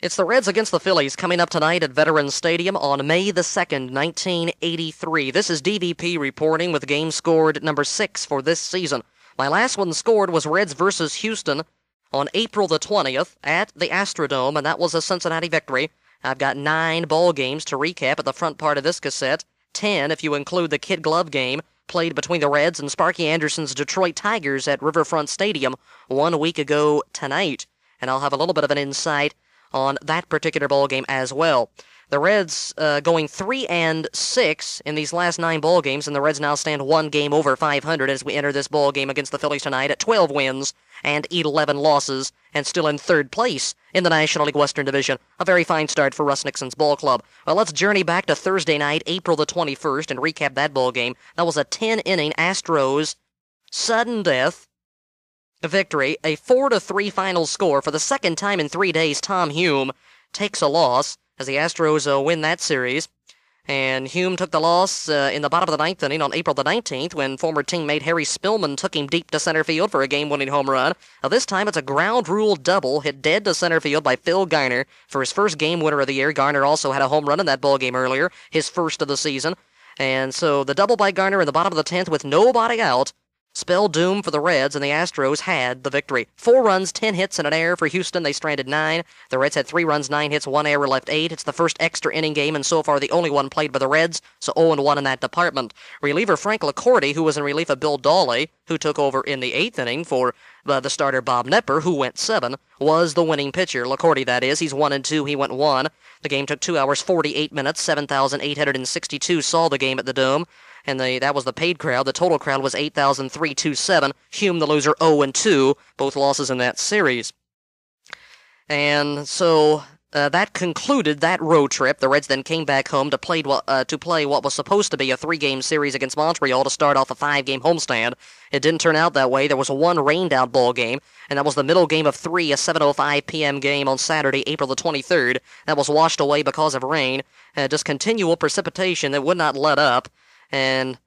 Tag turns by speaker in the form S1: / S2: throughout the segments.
S1: It's the Reds against the Phillies coming up tonight at Veterans Stadium on May the 2nd, 1983. This is DVP reporting with game scored number 6 for this season. My last one scored was Reds versus Houston on April the 20th at the Astrodome, and that was a Cincinnati victory. I've got nine ball games to recap at the front part of this cassette, ten if you include the Kid Glove game played between the Reds and Sparky Anderson's Detroit Tigers at Riverfront Stadium one week ago tonight. And I'll have a little bit of an insight on that particular ball game as well. The Reds uh, going three and six in these last nine ball games, and the Reds now stand one game over 500 as we enter this ball game against the Phillies tonight at 12 wins and 11 losses, and still in third place in the National League Western Division. A very fine start for Russ Nixon's ball club. Well, let's journey back to Thursday night, April the 21st, and recap that ball game. That was a 10-inning Astros sudden death victory, a 4 to 3 final score for the second time in three days. Tom Hume takes a loss as the Astros uh, win that series. And Hume took the loss uh, in the bottom of the ninth inning on April the 19th when former teammate Harry Spillman took him deep to center field for a game winning home run. Now, this time it's a ground rule double hit dead to center field by Phil Garner for his first game winner of the year. Garner also had a home run in that ball game earlier, his first of the season. And so the double by Garner in the bottom of the 10th with nobody out Spell doom for the Reds, and the Astros had the victory. Four runs, 10 hits, and an error for Houston. They stranded nine. The Reds had three runs, nine hits, one error, left eight. It's the first extra inning game, and so far the only one played by the Reds, so 0 1 in that department. Reliever Frank Lacorte, who was in relief of Bill Dawley, who took over in the eighth inning for uh, the starter Bob Nepper, who went seven, was the winning pitcher. Lacorte, that is. He's one and two. He went one. The game took two hours, 48 minutes. 7,862 saw the game at the Dome and the, that was the paid crowd. The total crowd was 8,327. Hume, the loser, 0 and 2, both losses in that series. And so uh, that concluded that road trip. The Reds then came back home to play uh, to play what was supposed to be a three-game series against Montreal to start off a five-game homestand. It didn't turn out that way. There was a one rained-out ball game, and that was the middle game of three, a 7:05 p.m. game on Saturday, April the 23rd. That was washed away because of rain, uh, just continual precipitation that would not let up and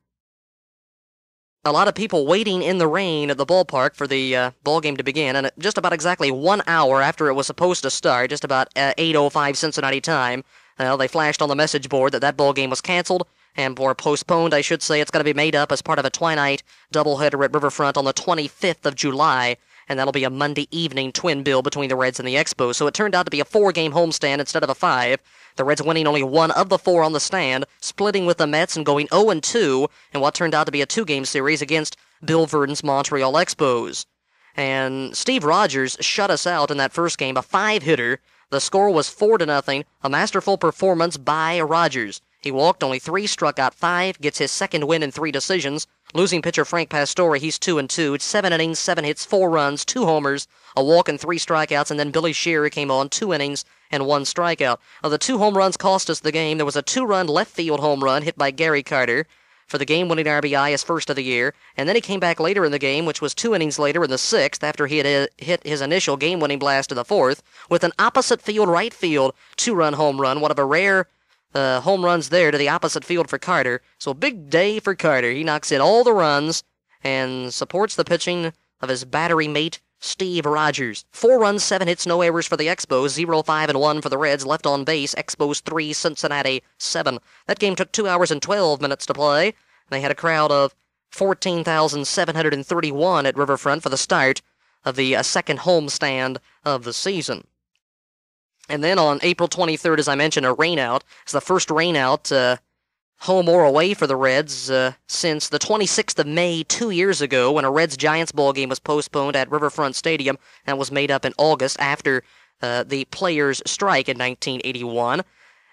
S1: a lot of people waiting in the rain at the ballpark for the uh, ball game to begin, and just about exactly one hour after it was supposed to start, just about uh, 8:05 Cincinnati time, Well, uh, they flashed on the message board that that ball game was canceled and or postponed, I should say. It's going to be made up as part of a twilight doubleheader at Riverfront on the 25th of July and that'll be a Monday evening twin bill between the Reds and the Expos. So it turned out to be a four game homestand instead of a five. The Reds winning only one of the four on the stand, splitting with the Mets and going 0 2 in what turned out to be a two game series against Bill Verdon's Montreal Expos. And Steve Rogers shut us out in that first game, a five hitter. The score was 4 to nothing, a masterful performance by Rogers. He walked only three, struck out five, gets his second win in three decisions, Losing pitcher Frank Pastore, he's two and two. It's seven innings, seven hits, four runs, two homers, a walk, and three strikeouts. And then Billy Shearer came on, two innings and one strikeout. Now, the two home runs cost us the game. There was a two-run left field home run hit by Gary Carter for the game-winning RBI, his first of the year. And then he came back later in the game, which was two innings later in the sixth, after he had hit his initial game-winning blast in the fourth, with an opposite field right field two-run home run, one of a rare the uh, home runs there to the opposite field for Carter. So a big day for Carter. He knocks in all the runs and supports the pitching of his battery mate, Steve Rogers. Four runs, seven hits, no errors for the Expos. Zero, five, and one for the Reds. Left on base. Expos three, Cincinnati seven. That game took two hours and 12 minutes to play. They had a crowd of 14,731 at Riverfront for the start of the uh, second homestand of the season. And then on April 23rd, as I mentioned, a rainout. It's the first rainout, uh, home or away for the Reds, uh, since the 26th of May two years ago when a Reds Giants ball game was postponed at Riverfront Stadium and was made up in August after uh, the players' strike in 1981.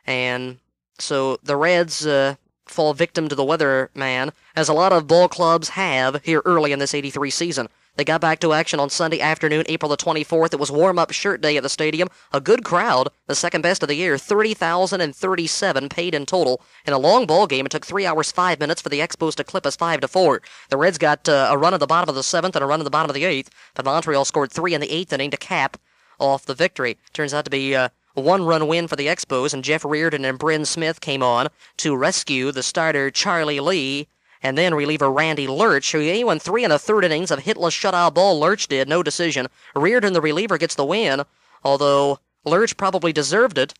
S1: And so the Reds uh, fall victim to the weather man, as a lot of ball clubs have here early in this 83 season. They got back to action on Sunday afternoon, April the 24th. It was warm up shirt day at the stadium. A good crowd, the second best of the year, 30,037 paid in total. In a long ball game, it took 3 hours 5 minutes for the Expos to clip us 5 to 4. The Reds got uh, a run at the bottom of the 7th and a run at the bottom of the 8th, but Montreal scored 3 in the 8th inning to cap off the victory. Turns out to be uh, a one run win for the Expos, and Jeff Reardon and Bryn Smith came on to rescue the starter Charlie Lee and then reliever Randy Lurch, who he won three and a third innings of hitless shutout ball. Lurch did, no decision. Reardon, the reliever, gets the win, although Lurch probably deserved it.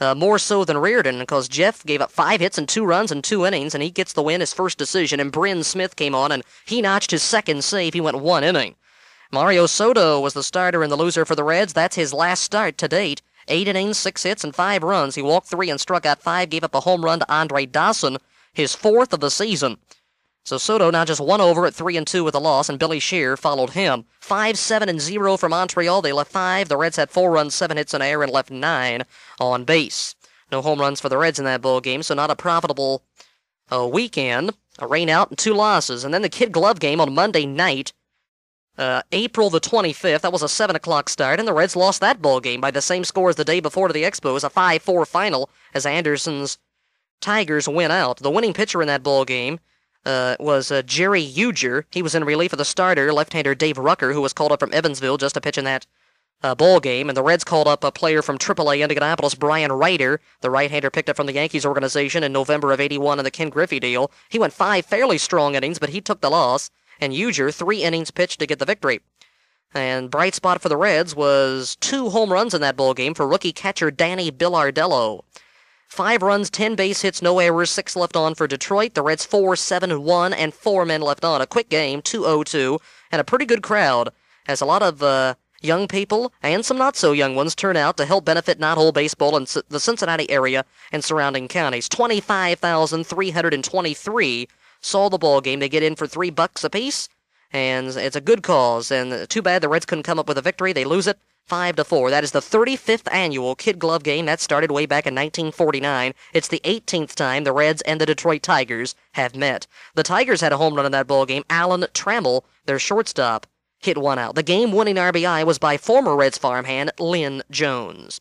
S1: Uh, more so than Reardon, because Jeff gave up five hits and two runs in two innings, and he gets the win, his first decision. And Bryn Smith came on, and he notched his second save. He went one inning. Mario Soto was the starter and the loser for the Reds. That's his last start to date. Eight innings, six hits, and five runs. He walked three and struck out five, gave up a home run to Andre Dawson, his fourth of the season. So Soto now just one over at three and two with a loss, and Billy Shear followed him. Five, seven, and zero for Montreal. They left five. The Reds had four runs, seven hits in air, and left nine on base. No home runs for the Reds in that bowl game, so not a profitable uh, weekend. A rainout and two losses, and then the Kid Glove game on Monday night. Uh, April the 25th, that was a 7 o'clock start, and the Reds lost that ball game by the same score as the day before to the Expos, a 5-4 final, as Anderson's Tigers went out. The winning pitcher in that ball game uh, was uh, Jerry Uger. He was in relief of the starter, left-hander Dave Rucker, who was called up from Evansville just to pitch in that uh, bowl game. And the Reds called up a player from AAA Indianapolis, Brian Ryder, the right-hander picked up from the Yankees organization in November of 81 in the Ken Griffey deal. He went five fairly strong innings, but he took the loss. And Uger, three innings pitched to get the victory. And bright spot for the Reds was two home runs in that bowl game for rookie catcher Danny Billardello. Five runs, 10 base hits, no errors, six left on for Detroit. The Reds 4 7 and 1, and four men left on. A quick game, 2 0 2, and a pretty good crowd. Has a lot of uh, young people and some not so young ones turn out to help benefit not whole baseball in the Cincinnati area and surrounding counties. 25,323 saw the ball game. They get in for three bucks apiece, and it's a good cause. And uh, too bad the Reds couldn't come up with a victory. They lose it 5 to 4. That is the 35th annual Kid Glove game that started way back in 1949. It's the 18th time the Reds and the Detroit Tigers have met. The Tigers had a home run in that ball game. Alan Trammell, their shortstop, hit one out. The game-winning RBI was by former Reds farmhand Lynn Jones.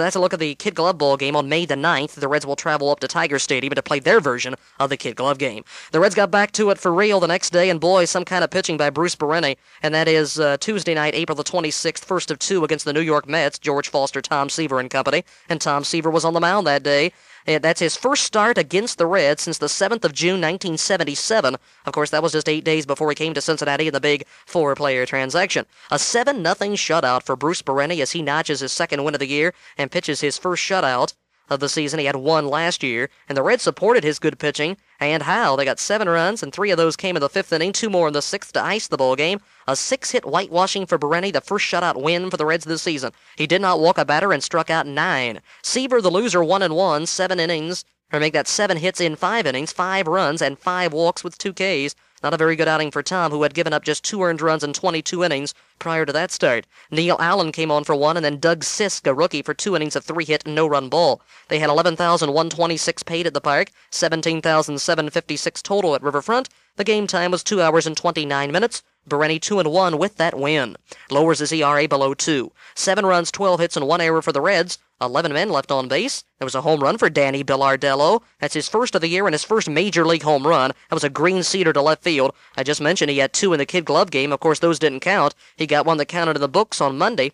S1: So that's a look at the Kid Glove Bowl game on May the 9th. The Reds will travel up to Tiger Stadium to play their version of the Kid Glove game. The Reds got back to it for real the next day, and boy, some kind of pitching by Bruce Berene, and that is uh, Tuesday night, April the 26th, first of two against the New York Mets, George Foster, Tom Seaver and company. And Tom Seaver was on the mound that day Eh, that's his first start against the Reds since the 7th of June, 1977. Of course, that was just eight days before he came to Cincinnati in the big four-player transaction. A 7-0 shutout for Bruce Bereni as he notches his second win of the year and pitches his first shutout of the season. He had one last year, and the Reds supported his good pitching and how. They got seven runs, and three of those came in the fifth inning, two more in the sixth to ice the ball game. A six-hit whitewashing for Bereni, the first shutout win for the Reds this season. He did not walk a batter and struck out nine. Seaver, the loser, one and one, seven innings, or make that seven hits in five innings, five runs, and five walks with two Ks. Not a very good outing for Tom, who had given up just two earned runs in 22 innings prior to that start. Neil Allen came on for one, and then Doug Sisk, a rookie, for two innings of three-hit, no-run ball. They had 11,126 paid at the park, 17,756 total at Riverfront. The game time was two hours and 29 minutes. Bereni two and one with that win lowers his ERA below two. Seven runs, 12 hits, and one error for the Reds. 11 men left on base. There was a home run for Danny Bilardello. That's his first of the year and his first major league home run. That was a green cedar to left field. I just mentioned he had two in the Kid Glove game. Of course, those didn't count. He got one that counted in the books on Monday,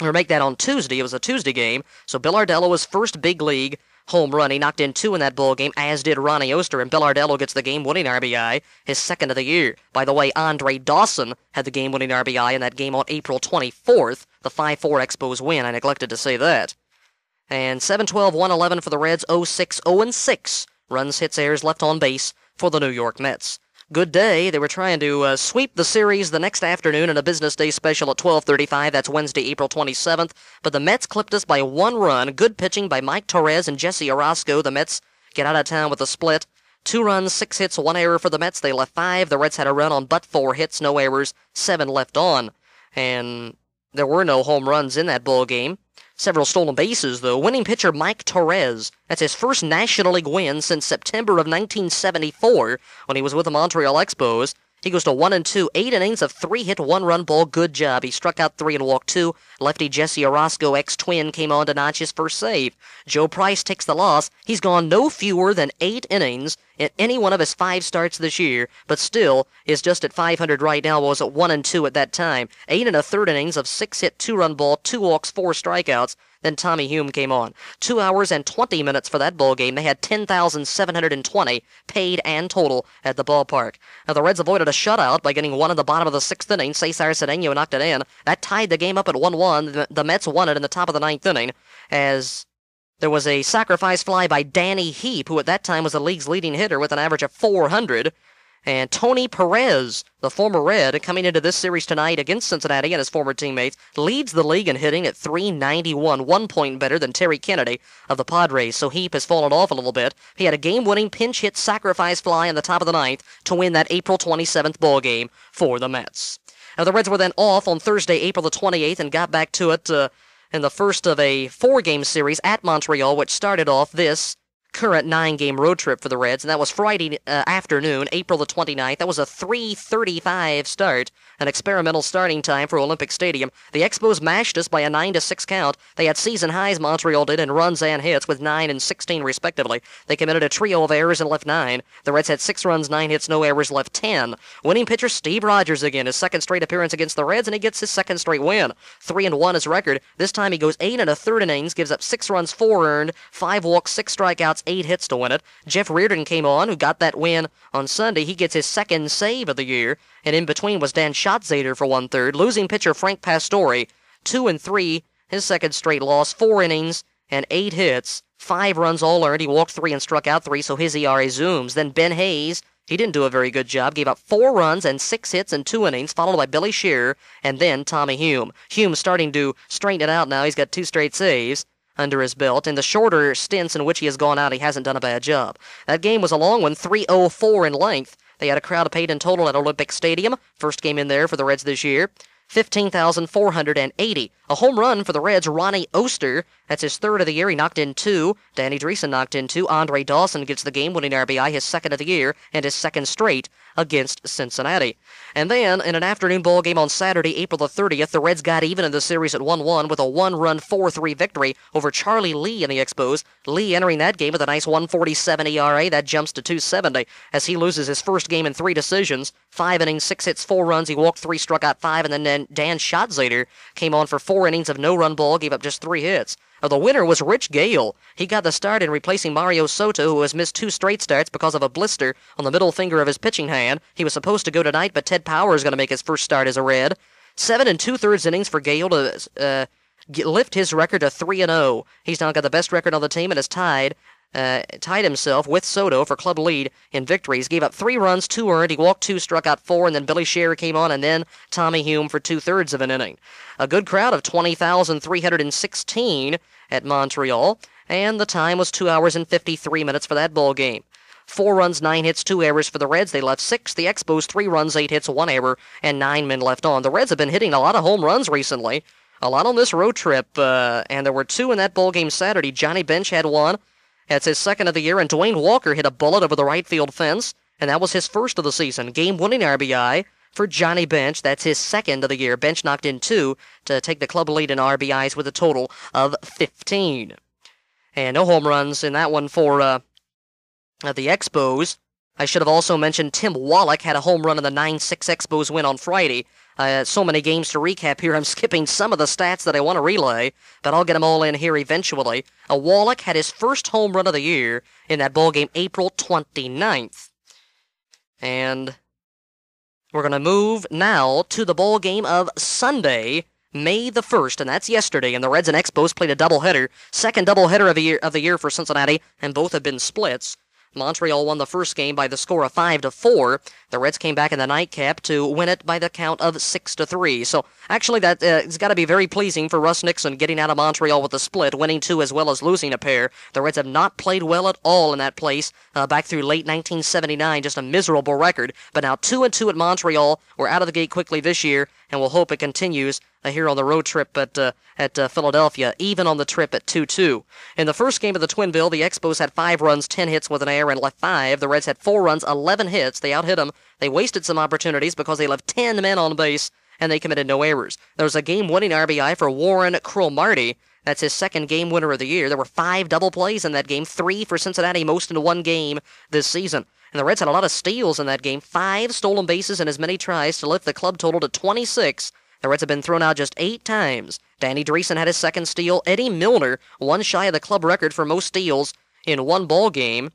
S1: or make that on Tuesday. It was a Tuesday game. So Bilardello was first big league home run. He knocked in two in that ball game, as did Ronnie Oster, and Bellardello gets the game-winning RBI, his second of the year. By the way, Andre Dawson had the game-winning RBI in that game on April 24th, the 5-4 Expos win. I neglected to say that. And 7 12 1-11 for the Reds, 0-6-0-6. Runs, hits, errors, left on base for the New York Mets. Good day. They were trying to uh, sweep the series the next afternoon in a business day special at 12:35. That's Wednesday, April 27th. But the Mets clipped us by one run. Good pitching by Mike Torres and Jesse Orozco. The Mets get out of town with a split. Two runs, six hits, one error for the Mets. They left five. The Reds had a run on but four hits, no errors, seven left on, and there were no home runs in that ball game. Several stolen bases, though. Winning pitcher Mike Torres. That's his first National League win since September of 1974 when he was with the Montreal Expos. He goes to one and two, eight innings of three hit, one run ball. Good job. He struck out three and walked two. Lefty Jesse Orozco, ex twin, came on to notch his first save. Joe Price takes the loss. He's gone no fewer than eight innings in any one of his five starts this year, but still is just at 500 right now. Was at one and two at that time. Eight and a third innings of six hit, two run ball, two walks, four strikeouts. Then Tommy Hume came on. Two hours and 20 minutes for that ball game. They had 10,720 paid and total at the ballpark. Now, the Reds avoided a shutout by getting one in the bottom of the sixth inning. Cesar Cedeno knocked it in. That tied the game up at 1 1. The Mets won it in the top of the ninth inning as there was a sacrifice fly by Danny Heap, who at that time was the league's leading hitter with an average of 400. And Tony Perez, the former Red, coming into this series tonight against Cincinnati and his former teammates, leads the league in hitting at 391, one point better than Terry Kennedy of the Padres. So Heap has fallen off a little bit. He had a game-winning pinch hit sacrifice fly in the top of the ninth to win that April 27th ball game for the Mets. Now the Reds were then off on Thursday, April the 28th, and got back to it uh, in the first of a four-game series at Montreal, which started off this current nine game road trip for the Reds, and that was Friday uh, afternoon, April the 29th. That was a 3:35 start, an experimental starting time for Olympic Stadium. The Expos mashed us by a 9 to 6 count. They had season highs Montreal did in runs and hits with 9 and 16 respectively. They committed a trio of errors and left 9. The Reds had 6 runs, 9 hits, no errors, left 10. Winning pitcher Steve Rogers again, his second straight appearance against the Reds and he gets his second straight win. 3 and 1 his record. This time he goes 8 and a third innings, gives up 6 runs, 4 earned, 5 walks, 6 strikeouts, eight hits to win it. Jeff Reardon came on, who got that win on Sunday. He gets his second save of the year, and in between was Dan Schotzader for one third. Losing pitcher Frank Pastore, two and three, his second straight loss, four innings and eight hits, five runs all earned. He walked three and struck out three, so his ERA zooms. Then Ben Hayes. He didn't do a very good job, gave up four runs and six hits in two innings, followed by Billy Shearer and then Tommy Hume. Hume's starting to straighten it out now. He's got two straight saves under his belt. In the shorter stints in which he has gone out, he hasn't done a bad job. That game was a long one, 304 in length. They had a crowd of paid in total at Olympic Stadium. First game in there for the Reds this year. 15,480. A home run for the Reds, Ronnie Oster. That's his third of the year. He knocked in two. Danny Dreesen knocked in two. Andre Dawson gets the game winning RBI, his second of the year, and his second straight against Cincinnati. And then, in an afternoon ball game on Saturday, April the 30th, the Reds got even in the series at 1 1 with a one run 4 3 victory over Charlie Lee and the Expos. Lee entering that game with a nice 147 ERA. That jumps to 270 as he loses his first game in three decisions. Five innings, six hits, four runs. He walked three, struck out five, and then Dan Schatzlader came on for four innings of no run ball, gave up just three hits. The winner was Rich Gale. He got the start in replacing Mario Soto, who has missed two straight starts because of a blister on the middle finger of his pitching hand. He was supposed to go tonight, but Ted Power is going to make his first start as a Red. Seven and two thirds innings for Gale to uh, lift his record to 3 and 0. He's now got the best record on the team and is tied uh, tied himself with Soto for club lead in victories. Gave up three runs, two earned. He walked two, struck out four, and then Billy Shearer came on, and then Tommy Hume for two thirds of an inning. A good crowd of 20,316 at Montreal, and the time was two hours and 53 minutes for that ball game. Four runs, nine hits, two errors for the Reds. They left six. The Expos, three runs, eight hits, one error, and nine men left on. The Reds have been hitting a lot of home runs recently, a lot on this road trip, uh, and there were two in that ball game Saturday. Johnny Bench had one. That's his second of the year, and Dwayne Walker hit a bullet over the right field fence, and that was his first of the season. Game winning RBI for Johnny Bench. That's his second of the year. Bench knocked in two to take the club lead in RBIs with a total of 15. And no home runs in that one for uh, uh, the Expos. I should have also mentioned Tim Wallach had a home run in the 9 6 Expos win on Friday had so many games to recap here. I'm skipping some of the stats that I want to relay, but I'll get them all in here eventually. A Wallach had his first home run of the year in that ball game, April 29th. And we're going to move now to the ball game of Sunday, May the 1st, and that's yesterday. And the Reds and Expos played a doubleheader, second doubleheader of the year of the year for Cincinnati, and both have been splits. Montreal won the first game by the score of 5 to 4. The Reds came back in the nightcap to win it by the count of 6 to 3. So actually that uh, it's got to be very pleasing for Russ Nixon getting out of Montreal with a split, winning two as well as losing a pair. The Reds have not played well at all in that place uh, back through late 1979, just a miserable record. But now 2 and 2 at Montreal. We're out of the gate quickly this year and we'll hope it continues uh, here on the road trip at uh, at uh, Philadelphia, even on the trip at 2-2. In the first game of the Twinville, the Expos had five runs, ten hits with an error, and left five. The Reds had four runs, eleven hits. They outhit them. They wasted some opportunities because they left ten men on base and they committed no errors. There was a game-winning RBI for Warren Krulmarty that's his second game winner of the year. There were five double plays in that game, three for Cincinnati, most in one game this season. And the Reds had a lot of steals in that game, five stolen bases and as many tries to lift the club total to 26. The Reds have been thrown out just eight times. Danny Dreesen had his second steal. Eddie Milner, one shy of the club record for most steals in one ball game.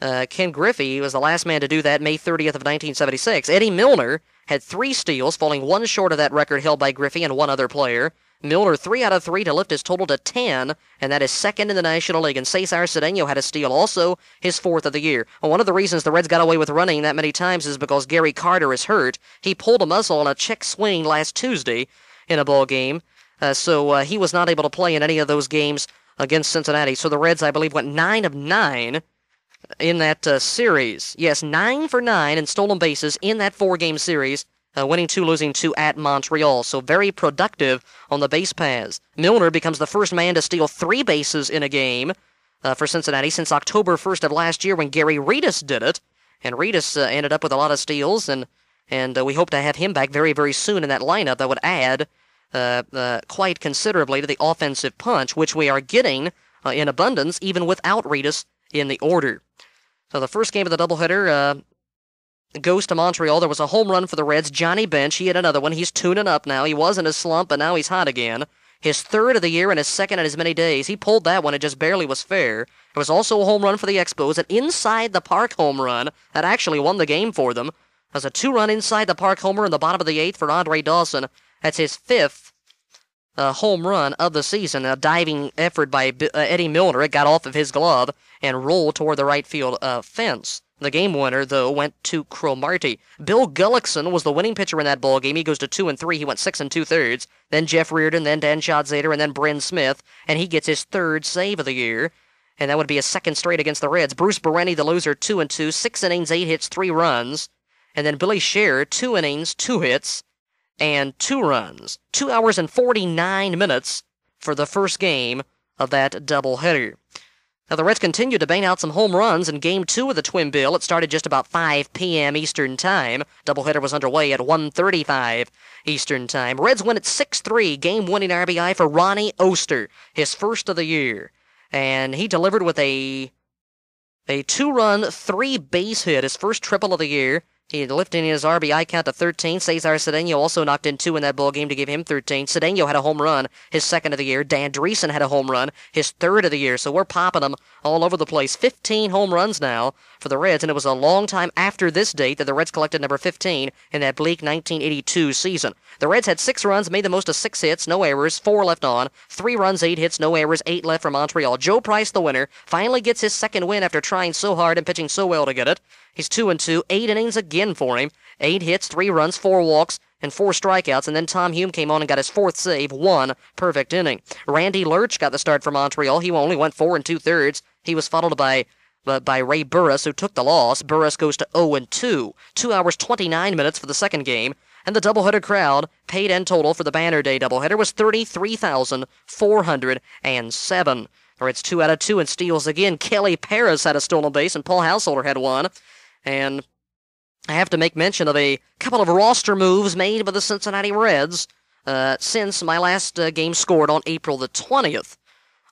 S1: Uh, Ken Griffey was the last man to do that May 30th of 1976. Eddie Milner had three steals, falling one short of that record held by Griffey and one other player. Milner, three out of three to lift his total to 10, and that is second in the National League. And Cesar Cedeno had a steal also, his fourth of the year. Well, one of the reasons the Reds got away with running that many times is because Gary Carter is hurt. He pulled a muscle on a check swing last Tuesday in a ball game, uh, so uh, he was not able to play in any of those games against Cincinnati. So the Reds, I believe, went 9 of 9 in that uh, series. Yes, 9 for 9 in stolen bases in that four game series uh, winning two, losing two at Montreal. So very productive on the base paths. Milner becomes the first man to steal three bases in a game uh, for Cincinnati since October 1st of last year when Gary Reedus did it. And Reedus uh, ended up with a lot of steals, and and uh, we hope to have him back very, very soon in that lineup that would add uh, uh, quite considerably to the offensive punch, which we are getting in abundance even without Reedus in the order. So the first game of the doubleheader, goes to Montreal. There was a home run for the Reds. Johnny Bench, he had another one. He's tuning up now. He was in a slump, but now he's hot again. His third of the year and his second in as many days. He pulled that one. It just barely was fair. It was also a home run for the Expos, an inside the park home run that actually won the game for them. It was a two run inside the park homer in the bottom of the eighth for Andre Dawson. That's his fifth uh, home run of the season. A diving effort by B- uh, Eddie Milner. It got off of his glove and rolled toward the right field uh, fence. The game winner, though, went to Cromarty. Bill Gullickson was the winning pitcher in that ball game. He goes to two and three. He went six and two thirds. Then Jeff Reardon, then Dan Schatzeder, and then Bryn Smith, and he gets his third save of the year. And that would be his second straight against the Reds. Bruce Bereni, the loser, two and two, six innings, eight hits, three runs. And then Billy Shearer, two innings, two hits, and two runs. Two hours and forty nine minutes for the first game of that doubleheader. Now, the Reds continued to bang out some home runs in Game 2 of the Twin Bill. It started just about 5 p.m. Eastern Time. Doubleheader was underway at 1.35 Eastern Time. Reds win at 6-3, game-winning RBI for Ronnie Oster, his first of the year. And he delivered with a, a two-run, three-base hit, his first triple of the year. He lifted his RBI count to 13. Cesar Cedeno also knocked in two in that ball game to give him 13. Cedeno had a home run, his second of the year. Dan Dreesen had a home run, his third of the year. So we're popping them all over the place. 15 home runs now for the Reds, and it was a long time after this date that the Reds collected number 15 in that bleak 1982 season. The Reds had six runs, made the most of six hits, no errors, four left on, three runs, eight hits, no errors, eight left for Montreal. Joe Price, the winner, finally gets his second win after trying so hard and pitching so well to get it. He's two and two, eight innings again for him, eight hits, three runs, four walks, and four strikeouts. And then Tom Hume came on and got his fourth save, one perfect inning. Randy Lurch got the start for Montreal. He only went four and two thirds. He was followed by uh, by Ray Burris, who took the loss. Burris goes to 0 and 2, 2 hours 29 minutes for the second game, and the doubleheader crowd, paid in total for the Banner Day doubleheader, was 33,407. Or it's 2 out of 2 and steals again. Kelly Paris had a stolen base, and Paul Householder had one. And I have to make mention of a couple of roster moves made by the Cincinnati Reds uh, since my last uh, game scored on April the 20th.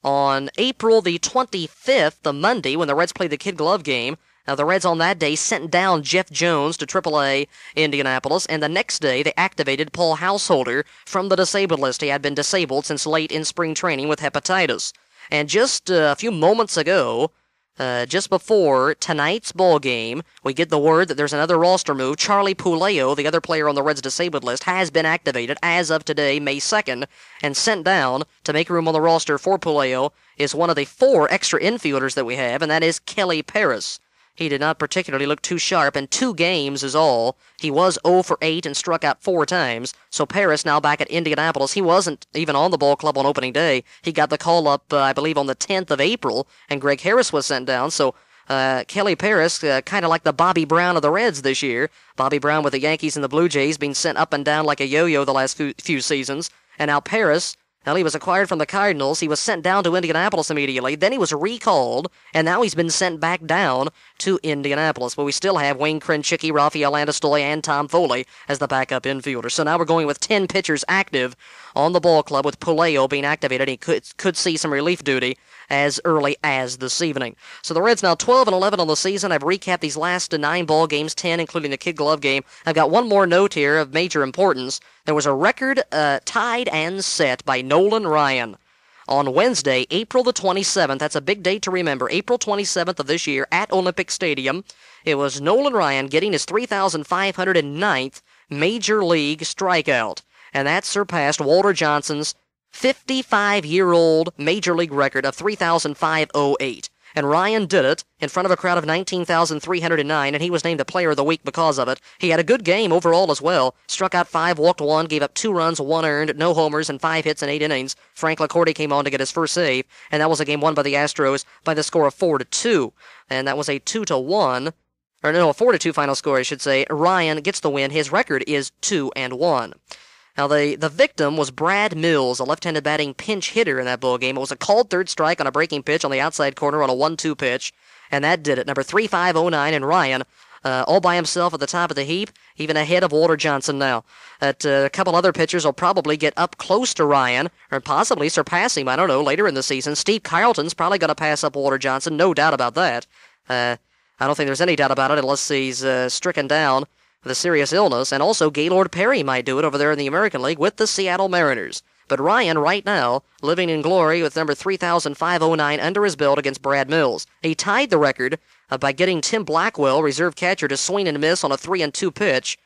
S1: On April the 25th, the Monday, when the Reds played the Kid Glove game, now, uh, the Reds on that day sent down Jeff Jones to AAA Indianapolis, and the next day they activated Paul Householder from the disabled list. He had been disabled since late in spring training with hepatitis. And just uh, a few moments ago, uh, just before tonight's ball game, we get the word that there's another roster move. Charlie Puleo, the other player on the Reds' disabled list, has been activated as of today, May 2nd, and sent down to make room on the roster for Puleo is one of the four extra infielders that we have, and that is Kelly Paris. He did not particularly look too sharp, and two games is all. He was 0 for 8 and struck out four times. So Paris now back at Indianapolis. He wasn't even on the ball club on opening day. He got the call up, uh, I believe, on the 10th of April, and Greg Harris was sent down. So uh, Kelly Paris, uh, kind of like the Bobby Brown of the Reds this year. Bobby Brown with the Yankees and the Blue Jays being sent up and down like a yo-yo the last few, few seasons. And now Paris well, he was acquired from the Cardinals. He was sent down to Indianapolis immediately. Then he was recalled, and now he's been sent back down to Indianapolis. But we still have Wayne Krenchicki, Rafael Andastoy, and Tom Foley as the backup infielder. So now we're going with 10 pitchers active on the ball club with Puleo being activated. He could, could see some relief duty as early as this evening. So the Reds now 12 and 11 on the season. I've recapped these last nine ball games, 10 including the Kid Glove game. I've got one more note here of major importance. There was a record uh, tied and set by Nolan Ryan on Wednesday, April the 27th. That's a big date to remember. April 27th of this year at Olympic Stadium. It was Nolan Ryan getting his 3,509th major league strikeout and that surpassed Walter Johnson's 55 year old major league record of 3,508. And Ryan did it in front of a crowd of 19,309, and he was named the player of the week because of it. He had a good game overall as well. Struck out five, walked one, gave up two runs, one earned, no homers, and five hits in eight innings. Frank Lacorte came on to get his first save, and that was a game won by the Astros by the score of four to two, and that was a two to one, or no, a four to two final score, I should say. Ryan gets the win. His record is two and one. Now, the, the victim was Brad Mills, a left handed batting pinch hitter in that ball game. It was a called third strike on a breaking pitch on the outside corner on a 1 2 pitch, and that did it. Number 3509 and Ryan. Uh, all by himself at the top of the heap, even ahead of Walter Johnson now. uh, a couple other pitchers will probably get up close to Ryan or possibly surpass him. I don't know later in the season. Steve Carlton's probably going to pass up Walter Johnson, no doubt about that. Uh, I don't think there's any doubt about it unless he's uh, stricken down with a serious illness, and also Gaylord Perry might do it over there in the American League with the Seattle Mariners. But Ryan, right now, living in glory with number 3,509 under his belt against Brad Mills. He tied the record uh, by getting Tim Blackwell, reserve catcher, to swing and miss on a 3 and 2 pitch.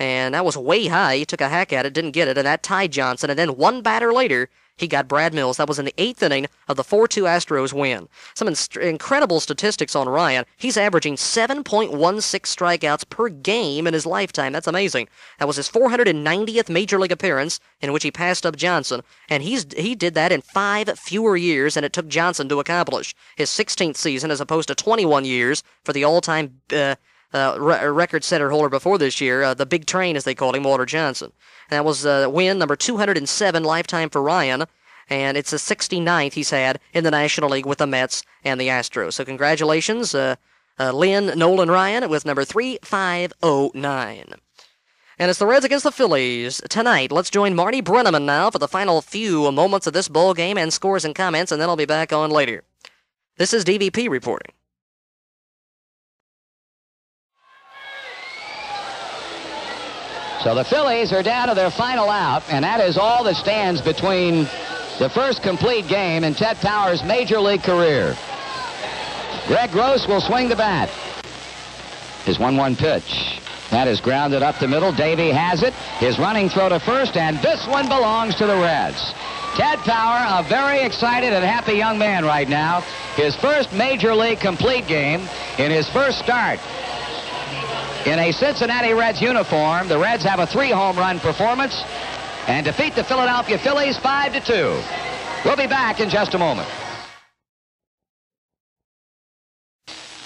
S1: And that was way high. He took a hack at it, didn't get it, and that tied Johnson. And then one batter later, he got Brad Mills. That was in the eighth inning of the 4 2 Astros win. Some inst- incredible statistics on Ryan. He's averaging 7.16 strikeouts per game in his lifetime. That's amazing. That was his 490th major league appearance in which he passed up Johnson, and he's he did that in five fewer years than it took Johnson to accomplish. His 16th season, as opposed to 21 years for the all-time. Uh, uh, re- record setter holder before this year, uh, the Big Train, as they called him, Walter Johnson. That was uh, win number 207 lifetime for Ryan. And it's the 69th he's had in the National League with the Mets and the Astros. So congratulations, uh, uh, Lynn Nolan Ryan with number 3509. And it's the Reds against the Phillies tonight. Let's join Marty Brenneman now for the final few moments of this ball game and scores and comments, and then I'll be back on later. This is DVP reporting.
S2: So the Phillies are down to their final out, and that is all that stands between the first complete game in Ted Powers' major league career. Greg Gross will swing the bat. His 1 1 pitch. That is grounded up the middle. Davy has it. His running throw to first, and this one belongs to the Reds. Ted Power, a very excited and happy young man right now. His first major league complete game in his first start in a Cincinnati Reds uniform. The Reds have a three home run performance and defeat the Philadelphia Phillies 5 to 2. We'll be back in just a moment.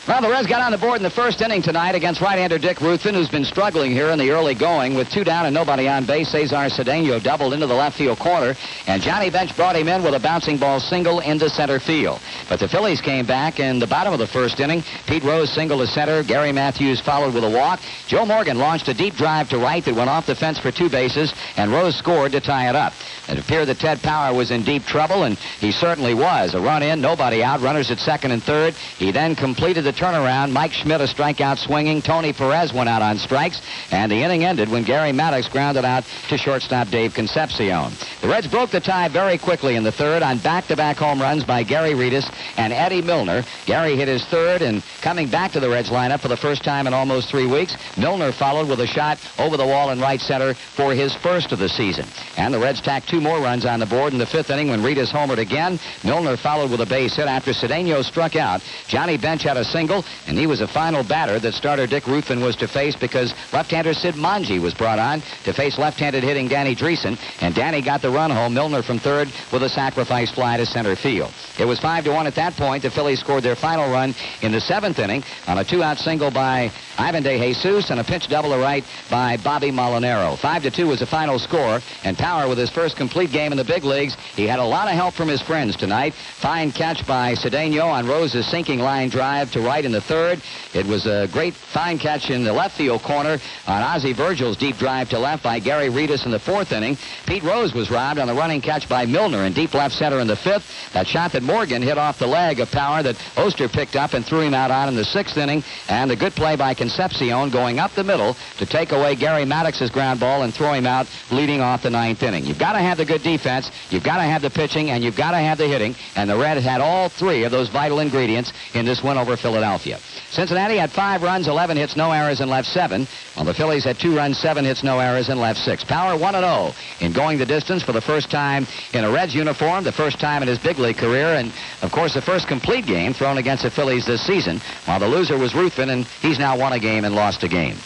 S2: Well, the Reds got on the board in the first inning tonight against right-hander Dick Ruthven, who's been struggling here in the early going with two down and nobody on base. Cesar Cedeno doubled into the left field corner, and Johnny Bench brought him in with a bouncing ball single into center field. But the Phillies came back in the bottom of the first inning. Pete Rose single to center. Gary Matthews followed with a walk. Joe Morgan launched a deep drive to right that went off the fence for two bases, and Rose scored to tie it up. It appeared that Ted Power was in deep trouble, and he certainly was. A run in, nobody out, runners at second and third. He then completed the turnaround. Mike Schmidt a strikeout swinging. Tony Perez went out on strikes. And the inning ended when Gary Maddox grounded out to shortstop Dave Concepcion. The Reds broke the tie very quickly in the third on back-to-back home runs by Gary Reedus and Eddie Milner. Gary hit his third and coming back to the Reds lineup for the first time in almost three weeks, Milner followed with a shot over the wall in right center for his first of the season. And the Reds tacked two more runs on the board in the fifth inning when Reedus homered again. Milner followed with a base hit after Cedeno struck out. Johnny Bench had a single single, and he was a final batter that starter Dick Ruthven was to face because left-hander Sid Manji was brought on to face left-handed hitting Danny Dreesen, and Danny got the run home, Milner from third, with a sacrifice fly to center field. It was 5 to 1 at that point. The Phillies scored their final run in the seventh inning on a two out single by Ivan De Jesus and a pitch double to right by Bobby Molinaro. 5 to 2 was the final score, and Power with his first complete game in the big leagues. He had a lot of help from his friends tonight. Fine catch by Cedeno on Rose's sinking line drive to right right in the third. It was a great fine catch in the left field corner on Ozzie Virgil's deep drive to left by Gary Reedus in the fourth inning. Pete Rose was robbed on the running catch by Milner in deep left center in the fifth. That shot that Morgan hit off the leg of power that Oster picked up and threw him out on in the sixth inning. And a good play by Concepcion going up the middle to take away Gary Maddox's ground ball and throw him out, leading off the ninth inning. You've got to have the good defense, you've got to have the pitching, and you've got to have the hitting. And the Reds had all three of those vital ingredients in this win over Philadelphia. Philadelphia. Cincinnati had five runs, 11 hits, no errors, and left seven. While the Phillies had two runs, seven hits, no errors, and left six. Power 1-0 in going the distance for the first time in a Reds uniform, the first time in his big league career, and, of course, the first complete game thrown against the Phillies this season, while the loser was Ruthven, and he's now won a game and lost a game.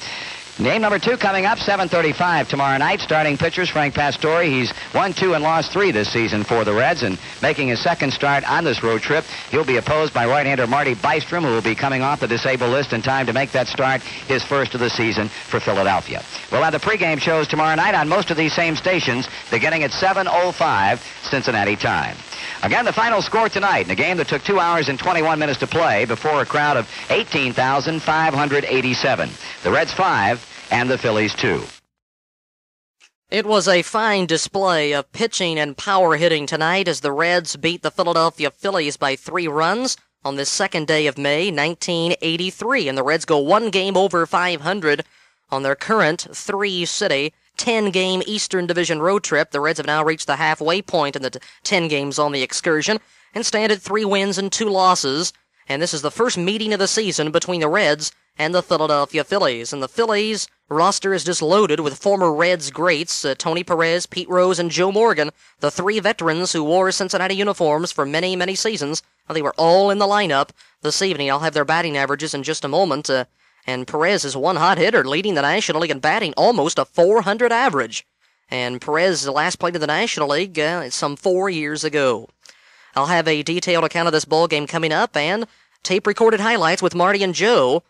S2: Game number two coming up, 7.35 tomorrow night. Starting pitchers, Frank Pastore. He's won two and lost three this season for the Reds and making his second start on this road trip. He'll be opposed by right-hander Marty Bystrom, who will be coming off the disabled list in time to make that start his first of the season for Philadelphia. We'll have the pregame shows tomorrow night on most of these same stations beginning at 7.05 Cincinnati time. Again, the final score tonight in a game that took two hours and 21 minutes to play before a crowd of 18,587. The Reds five and the Phillies two. It was a fine display
S1: of pitching and power hitting tonight as the Reds beat the Philadelphia Phillies by three runs on the second day of May 1983. And the Reds go one game over 500 on their current three city 10 game Eastern Division road trip. The Reds have now reached the halfway point in the t- 10 games on the excursion and stand at three wins and two losses. And this is the first meeting of the season between the Reds and the Philadelphia Phillies. And the Phillies roster is just loaded with former Reds greats, uh, Tony Perez, Pete Rose, and Joe Morgan, the three veterans who wore Cincinnati uniforms for many, many seasons. They were all in the lineup this evening. I'll have their batting averages in just a moment. Uh, and Perez is one hot hitter, leading the National League in batting, almost a 400 average. And Perez last played in the National League uh, some four years ago. I'll have a detailed account of this ball game coming up, and tape recorded highlights with Marty and Joe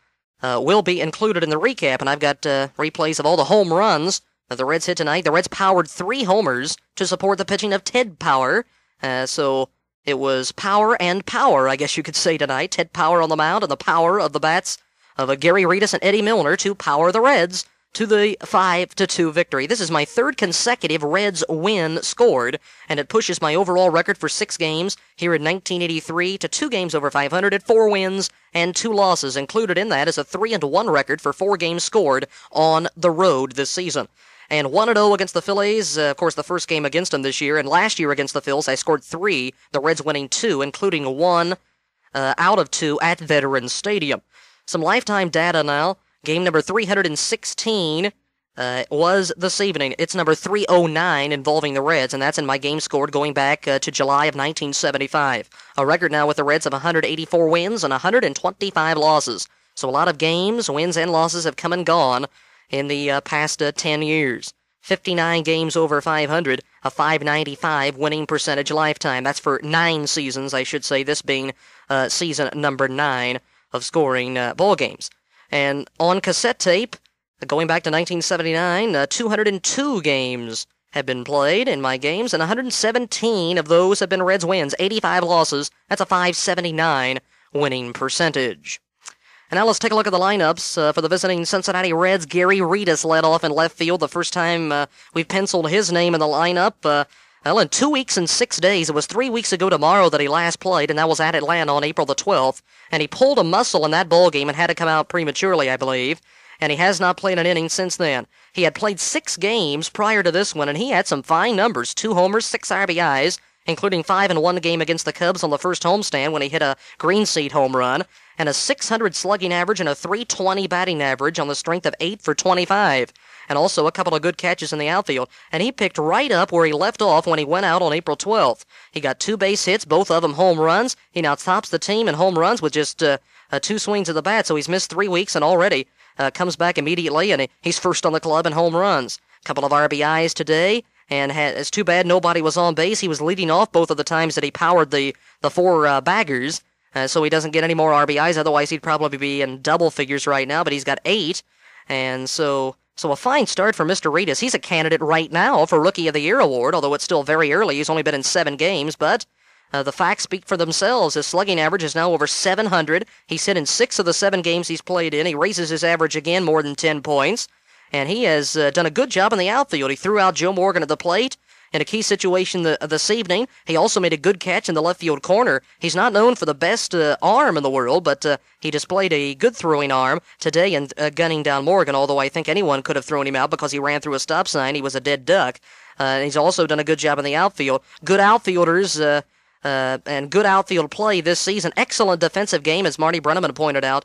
S1: uh, will be included in the recap. And I've got uh, replays of all the home runs that the Reds hit tonight. The Reds powered three homers to support the pitching of Ted Power. Uh, so it was power and power, I guess you could say tonight. Ted Power on the mound and the power of the bats of Gary Reedus and Eddie Milner to power the Reds to the 5 to 2 victory. This is my third consecutive Reds win scored, and it pushes my overall record for six games here in 1983 to two games over 500 at four wins and two losses. Included in that is a 3 and 1 record for four games scored on the road this season. And 1 0 against the Phillies, uh, of course, the first game against them this year, and last year against the Phillies, I scored three, the Reds winning two, including one uh, out of two at Veterans Stadium. Some lifetime data now. Game number 316 uh, was this evening. It's number 309 involving the Reds, and that's in my game scored going back uh, to July of 1975. A record now with the Reds of 184 wins and 125 losses. So a lot of games, wins, and losses have come and gone in the uh, past uh, 10 years. 59 games over 500, a 595 winning percentage lifetime. That's for nine seasons, I should say, this being uh, season number nine of scoring uh, ball games. And on cassette tape, going back to 1979, uh, 202 games have been played in my games, and 117 of those have been Reds wins, 85 losses. That's a 579 winning percentage. And now let's take a look at the lineups uh, for the visiting Cincinnati Reds. Gary Reedus led off in left field the first time uh, we've penciled his name in the lineup. Uh, well, in two weeks and six days, it was three weeks ago tomorrow that he last played, and that was at Atlanta on April the 12th. And he pulled a muscle in that ball game and had to come out prematurely, I believe. And he has not played an inning since then. He had played six games prior to this one, and he had some fine numbers two homers, six RBIs, including five in one game against the Cubs on the first homestand when he hit a green seat home run, and a 600 slugging average and a 320 batting average on the strength of 8 for 25 and also a couple of good catches in the outfield, and he picked right up where he left off when he went out on April 12th. He got two base hits, both of them home runs. He now tops the team in home runs with just uh, uh, two swings of the bat, so he's missed three weeks and already uh, comes back immediately, and he's first on the club in home runs. A couple of RBIs today and had, it's too bad nobody was on base. He was leading off both of the times that he powered the the four uh, baggers, uh, so he doesn't get any more RBIs. Otherwise, he'd probably be in double figures right now. But he's got eight, and so so a fine start for Mr. Reedus. He's a candidate right now for Rookie of the Year award, although it's still very early. He's only been in seven games, but uh, the facts speak for themselves. His slugging average is now over 700. He's hit in six of the seven games he's played in. He raises his average again more than 10 points, and he has uh, done a good job in the outfield. He threw out Joe Morgan at the plate in a key situation the, uh, this evening. He also made a good catch in the left field corner. He's not known for the best uh, arm in the world, but uh, he displayed a good throwing arm today in uh, gunning down Morgan, although I think anyone could have thrown him out because he ran through a stop sign. He was a dead duck. Uh, he's also done a good job in the outfield. Good outfielders. Uh, and good outfield play this season. Excellent defensive game, as Marty Brenneman pointed out.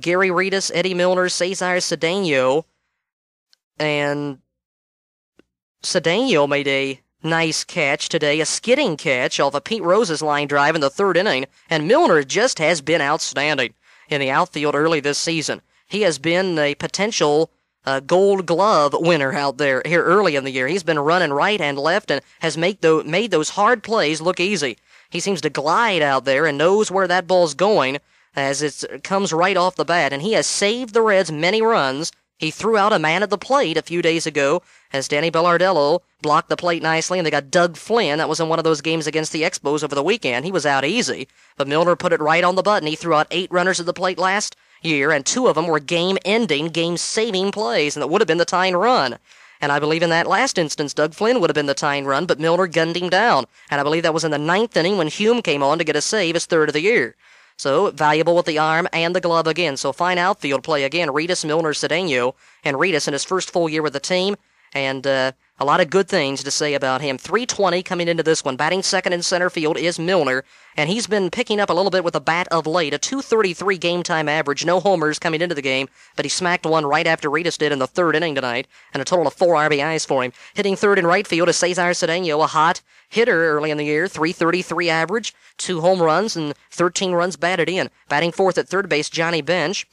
S1: Gary Reedus, Eddie Milner, Cesar Cedeno, and Cedeno made a Nice catch today, a skidding catch off of Pete Rose's line drive in the third inning, and Milner just has been outstanding in the outfield early this season. He has been a potential uh, Gold Glove winner out there here early in the year. He's been running right and left and has made those made those hard plays look easy. He seems to glide out there and knows where that ball's going as it comes right off the bat, and he has saved the Reds many runs he threw out a man at the plate a few days ago as Danny Bellardello blocked the plate nicely, and they got Doug Flynn. That was in one of those games against the Expos over the weekend. He was out easy, but Milner put it right on the button. He threw out eight runners at the plate last year, and two of them were game ending, game saving plays, and that would have been the tying run. And I believe in that last instance, Doug Flynn would have been the tying run, but Milner gunned him down. And I believe that was in the ninth inning when Hume came on to get a save, his third of the year. So valuable with the arm and the glove again. So fine outfield play again. Reedus, Milner, Cedeno, and Reedus in his first full year with the team, and uh, a lot of good things to say about him. 320 coming into this one. Batting second in center field is Milner, and he's been picking up a little bit with a bat of late. A 233 game time average, no homers coming into the game, but he smacked one right after Reedus did in the third inning tonight, and a total of four RBIs for him. Hitting third in right field is Cesar Cedeno, a hot hitter early in the year, 333 average, two home runs, and 13 runs batted in. Batting fourth at third base, Johnny Bench.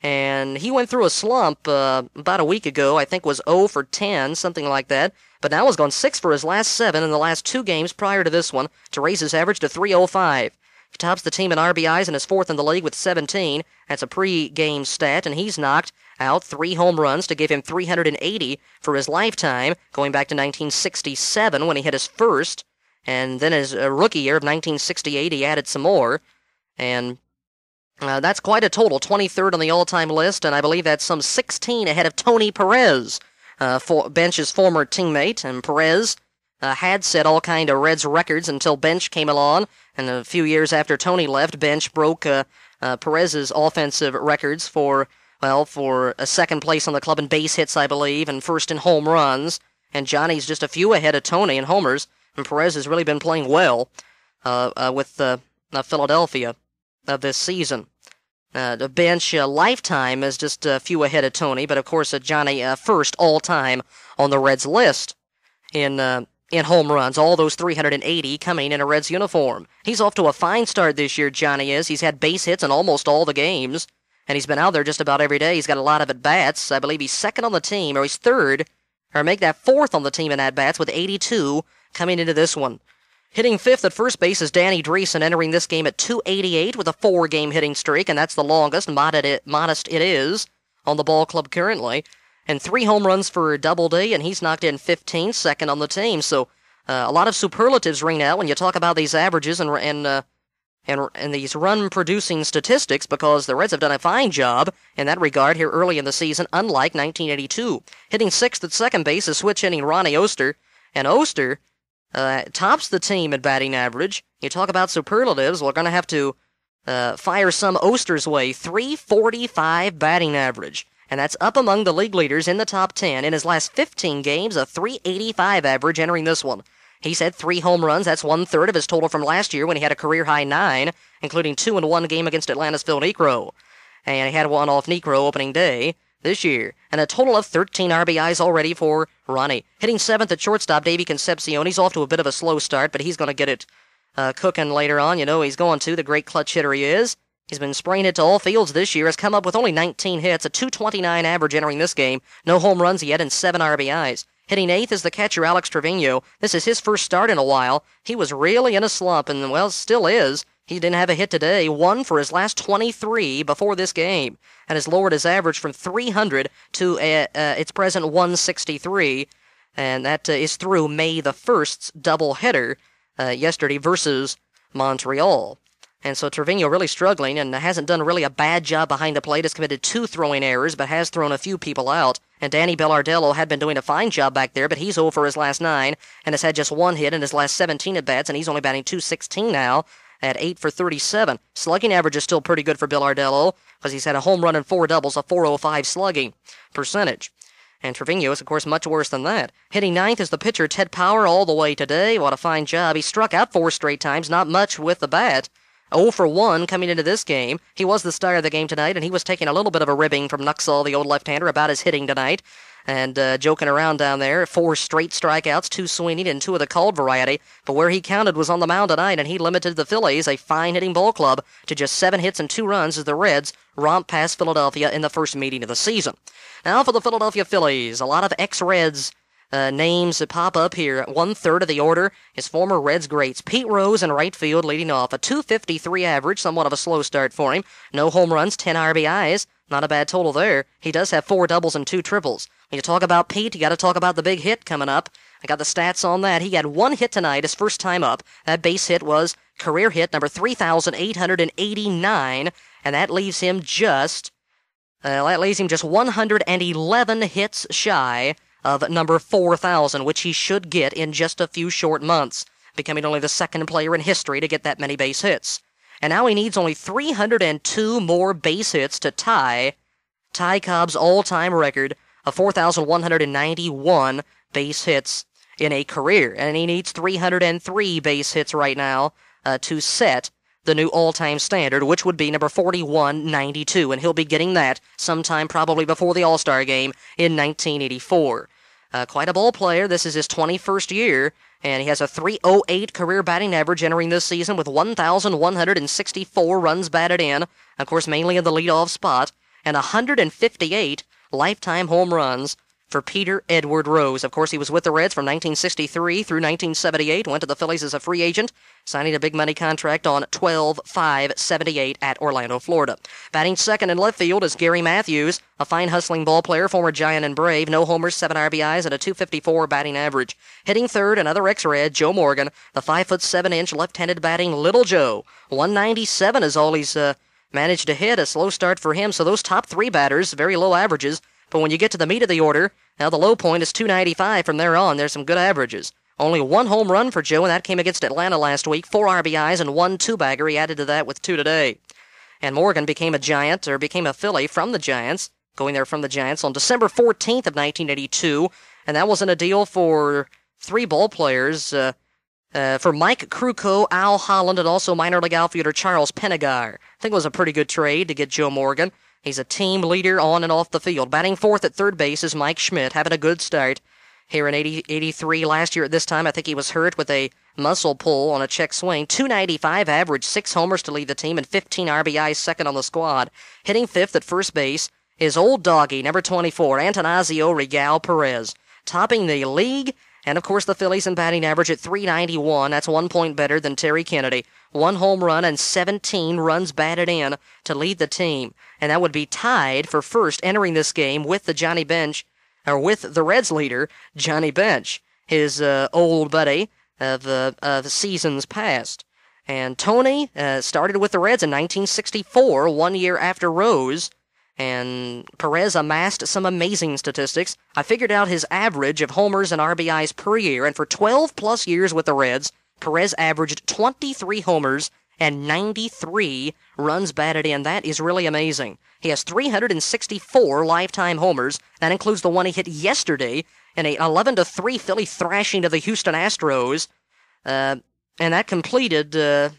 S1: And he went through a slump uh, about a week ago, I think was 0 for 10, something like that. But now has gone 6 for his last 7 in the last two games prior to this one to raise his average to 305. He tops the team in RBIs and is fourth in the league with 17. That's a pre-game stat, and he's knocked out, three home runs to give him 380 for his lifetime, going back to 1967 when he hit his first. And then his uh, rookie year of 1968, he added some more. And uh, that's quite a total, 23rd on the all time list, and I believe that's some 16 ahead of Tony Perez, uh, for Bench's former teammate. And Perez uh, had set all kind of Reds records until Bench came along. And a few years after Tony left, Bench broke uh, uh, Perez's offensive records for well, for a second place on the club in base hits, I believe, and first in home runs. And Johnny's just a few ahead of Tony in homers, and Perez has really been playing well uh, uh, with uh, uh Philadelphia uh, this season. Uh, the bench lifetime is just a few ahead of Tony, but of course Johnny first all time on the Reds list in in home runs, all those 380 coming in a Reds uniform. He's off to a fine start this year, Johnny is. He's had base hits in almost all the games and he's been out there just about every day. He's got a lot of at bats. I believe he's second on the team, or he's third, or make that fourth on the team in at bats with 82 coming into this one. Hitting fifth at first base is Danny Dreesen entering this game at 288 with a four game hitting streak, and that's the longest, modest it is, on the ball club currently. And three home runs for Double D, and he's knocked in 15, second on the team. So uh, a lot of superlatives ring out when you talk about these averages and, and uh, and, and these run producing statistics because the Reds have done a fine job in that regard here early in the season, unlike 1982. Hitting sixth at second base is switch hitting Ronnie Oster, and Oster uh, tops the team at batting average. You talk about superlatives, we're going to have to uh, fire some Oster's way. 345 batting average and that's up among the league leaders in the top 10 in his last 15 games, a 385 average entering this one. He said three home runs. That's one third of his total from last year when he had a career high nine, including two in one game against Atlanta's Phil Necro. And he had one off Necro opening day this year, and a total of 13 RBIs already for Ronnie. Hitting seventh at shortstop, Davey Concepcion. He's off to a bit of a slow start, but he's going to get it uh, cooking later on. You know he's going to. The great clutch hitter he is. He's been spraying it to all fields this year. Has come up with only 19 hits, a 229 average entering this game. No home runs yet, and seven RBIs. Hitting eighth is the catcher Alex Trevino. This is his first start in a while. He was really in a slump and, well, still is. He didn't have a hit today, one for his last 23 before this game, and has lowered his average from 300 to uh, uh, its present 163, and that uh, is through May the 1st's doubleheader uh, yesterday versus Montreal. And so Trevino really struggling and hasn't done really a bad job behind the plate, has committed two throwing errors, but has thrown a few people out. And Danny Bellardello had been doing a fine job back there, but he's over his last nine and has had just one hit in his last 17 at bats, and he's only batting 216 now at 8 for 37. Slugging average is still pretty good for Bellardello because he's had a home run and four doubles, a 405 slugging percentage. And Trevino is, of course, much worse than that. Hitting ninth is the pitcher Ted Power all the way today. What a fine job. He struck out four straight times, not much with the bat. 0 for 1 coming into this game. He was the star of the game tonight, and he was taking a little bit of a ribbing from Nuxall, the old left-hander, about his hitting tonight. And uh, joking around down there, four straight strikeouts, two swinging, and two of the called variety. But where he counted was on the mound tonight, and he limited the Phillies, a fine-hitting ball club, to just seven hits and two runs as the Reds romped past Philadelphia in the first meeting of the season. Now for the Philadelphia Phillies, a lot of ex-Reds uh, names that pop up here. One third of the order is former Reds greats. Pete Rose in right field leading off. A 253 average, somewhat of a slow start for him. No home runs, 10 RBIs. Not a bad total there. He does have four doubles and two triples. When you talk about Pete, you got to talk about the big hit coming up. I got the stats on that. He had one hit tonight, his first time up. That base hit was career hit number 3,889, and that leaves him just, uh, that leaves him just 111 hits shy of number 4,000, which he should get in just a few short months, becoming only the second player in history to get that many base hits. And now he needs only 302 more base hits to tie Ty Cobb's all-time record of 4,191 base hits in a career, and he needs 303 base hits right now uh, to set the new all-time standard, which would be number 4192, and he'll be getting that sometime probably before the All-Star game in 1984. Uh, quite a ball player. This is his 21st year, and he has a 308 career batting average entering this season with 1,164 runs batted in, of course, mainly in the leadoff spot, and 158 lifetime home runs for Peter Edward Rose. Of course, he was with the Reds from 1963 through 1978, went to the Phillies as a free agent, signing a big money contract on 12 5 78 at Orlando, Florida. Batting second in left field is Gary Matthews, a fine hustling ball player, former Giant and Brave, no homers, seven RBIs, and a 254 batting average. Hitting third, another ex Red, Joe Morgan, the 5'7 inch left handed batting Little Joe. 197 is all he's uh, managed to hit, a slow start for him, so those top three batters, very low averages. But when you get to the meat of the order, now the low point is 295 from there on. There's some good averages. Only one home run for Joe, and that came against Atlanta last week. Four RBIs and one two-bagger. He added to that with two today. And Morgan became a Giant, or became a Philly from the Giants, going there from the Giants on December 14th of 1982. And that wasn't a deal for three ball players, uh, uh, for Mike Kruko, Al Holland, and also minor league outfielder Charles Penegar. I think it was a pretty good trade to get Joe Morgan. He's a team leader on and off the field. Batting fourth at third base is Mike Schmidt, having a good start here in 80, 83 last year at this time. I think he was hurt with a muscle pull on a check swing. 295 average, six homers to lead the team, and 15 RBIs second on the squad. Hitting fifth at first base is old doggy, number 24, Antonazio Regal Perez. Topping the league and of course, the Phillies in batting average at 391. That's one point better than Terry Kennedy. One home run and 17 runs batted in to lead the team. And that would be tied for first entering this game with the Johnny Bench, or with the Reds leader, Johnny Bench, his uh, old buddy of, uh, of seasons past. And Tony uh, started with the Reds in 1964, one year after Rose. And Perez amassed some amazing statistics. I figured out his average of homers and RBIs per year, and for 12 plus years with the Reds, Perez averaged 23 homers and 93 runs batted in. That is really amazing. He has 364 lifetime homers. That includes the one he hit yesterday in a 11 to 3 Philly thrashing to the Houston Astros. Uh, and that completed uh,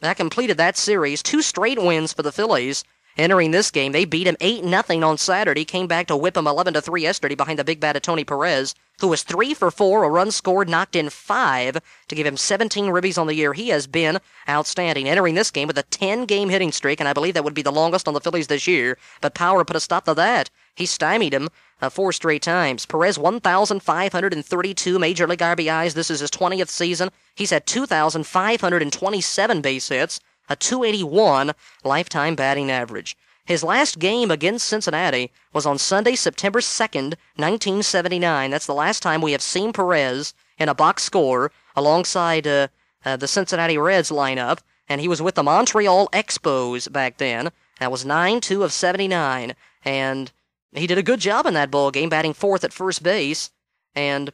S1: that completed that series. Two straight wins for the Phillies. Entering this game, they beat him 8 0 on Saturday, came back to whip him 11 3 yesterday behind the big bat of Tony Perez, who was 3 for 4, a run scored, knocked in 5 to give him 17 ribbies on the year. He has been outstanding, entering this game with a 10 game hitting streak, and I believe that would be the longest on the Phillies this year, but Power put a stop to that. He stymied him uh, four straight times. Perez, 1,532 Major League RBIs. This is his 20th season. He's had 2,527 base hits a 281 lifetime batting average. His last game against Cincinnati was on Sunday, September 2nd, 1979. That's the last time we have seen Perez in a box score alongside uh, uh, the Cincinnati Reds lineup, and he was with the Montreal Expos back then. That was 9 2 of 79, and he did a good job in that ball game, batting fourth at first base. And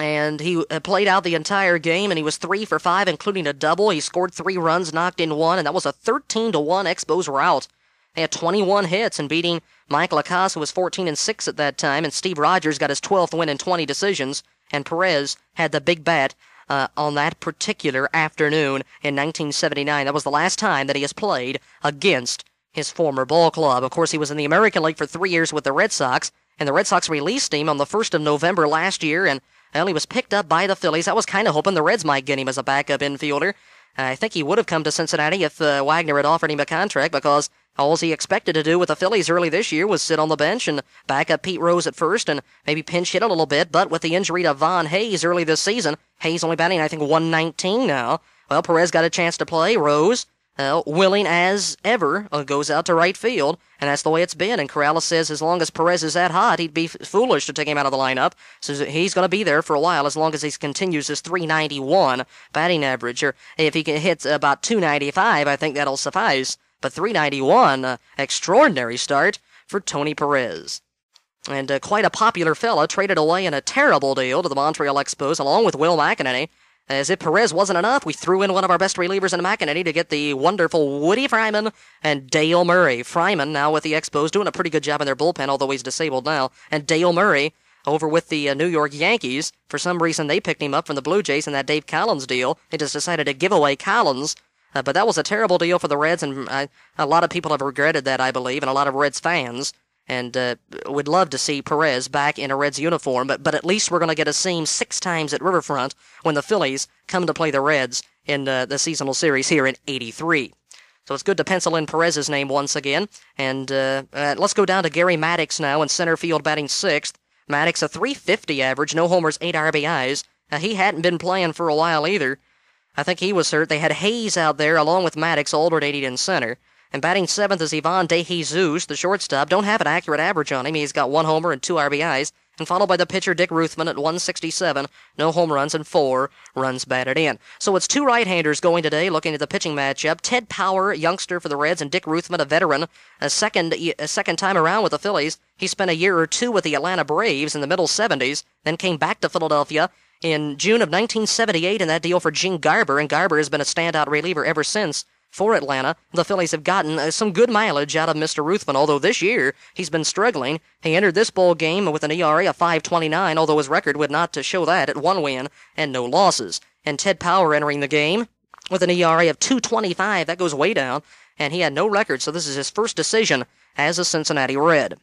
S1: and he uh, played out the entire game and he was three for five including a double he scored three runs knocked in one and that was a 13 to 1 expos rout he had 21 hits and beating mike lacasse who was 14 and 6 at that time and steve rogers got his 12th win in 20 decisions and perez had the big bat uh, on that particular afternoon in 1979 that was the last time that he has played against his former ball club of course he was in the american league for three years with the red sox and the red sox released him on the 1st of november last year and well, he was picked up by the Phillies. I was kind of hoping the Reds might get him as a backup infielder. I think he would have come to Cincinnati if uh, Wagner had offered him a contract because all he expected to do with the Phillies early this year was sit on the bench and back up Pete Rose at first and maybe pinch hit a little bit. But with the injury to Von Hayes early this season, Hayes only batting, I think, 119 now. Well, Perez got a chance to play. Rose well, willing as ever, uh, goes out to right field, and that's the way it's been. And Corrales says as long as Perez is that hot, he'd be f- foolish to take him out of the lineup. So he's going to be there for a while as long as he continues his 391 batting average. Or if he can hit about 295, I think that'll suffice. But 391, uh, extraordinary start for Tony Perez. And uh, quite a popular fella, traded away in a terrible deal to the Montreal Expos along with Will McEnany as if Perez wasn't enough, we threw in one of our best relievers in McEnany to get the wonderful Woody Fryman and Dale Murray. Fryman now with the Expos doing a pretty good job in their bullpen, although he's disabled now. And Dale Murray over with the uh, New York Yankees. For some reason, they picked him up from the Blue Jays in that Dave Collins deal. They just decided to give away Collins. Uh, but that was a terrible deal for the Reds, and I, uh, a lot of people have regretted that, I believe, and a lot of Reds fans and uh, would love to see Perez back in a Reds uniform, but, but at least we're going to get a seam six times at Riverfront when the Phillies come to play the Reds in uh, the seasonal series here in 83. So it's good to pencil in Perez's name once again. And uh, uh let's go down to Gary Maddox now in center field batting sixth. Maddox, a 350 average, no homers, eight RBIs. Uh, he hadn't been playing for a while either. I think he was hurt. They had Hayes out there along with Maddox, alternated 80 in center. And batting seventh is Ivan De Jesus, the shortstop. Don't have an accurate average on him. He's got one homer and two RBIs. And followed by the pitcher Dick Ruthman at 167. No home runs and four runs batted in. So it's two right handers going today looking at the pitching matchup. Ted Power, youngster for the Reds, and Dick Ruthman, a veteran, a second, a second time around with the Phillies. He spent a year or two with the Atlanta Braves in the middle 70s, then came back to Philadelphia in June of 1978 in that deal for Gene Garber, and Garber has been a standout reliever ever since for Atlanta. The Phillies have gotten uh, some good mileage out of Mr. Ruthven, although this year he's been struggling. He entered this bowl game with an ERA of 5.29, although his record would not to show that at one win and no losses. And Ted Power entering the game with an ERA of 2.25, that goes way down, and he had no record, so this is his first decision as a Cincinnati Red.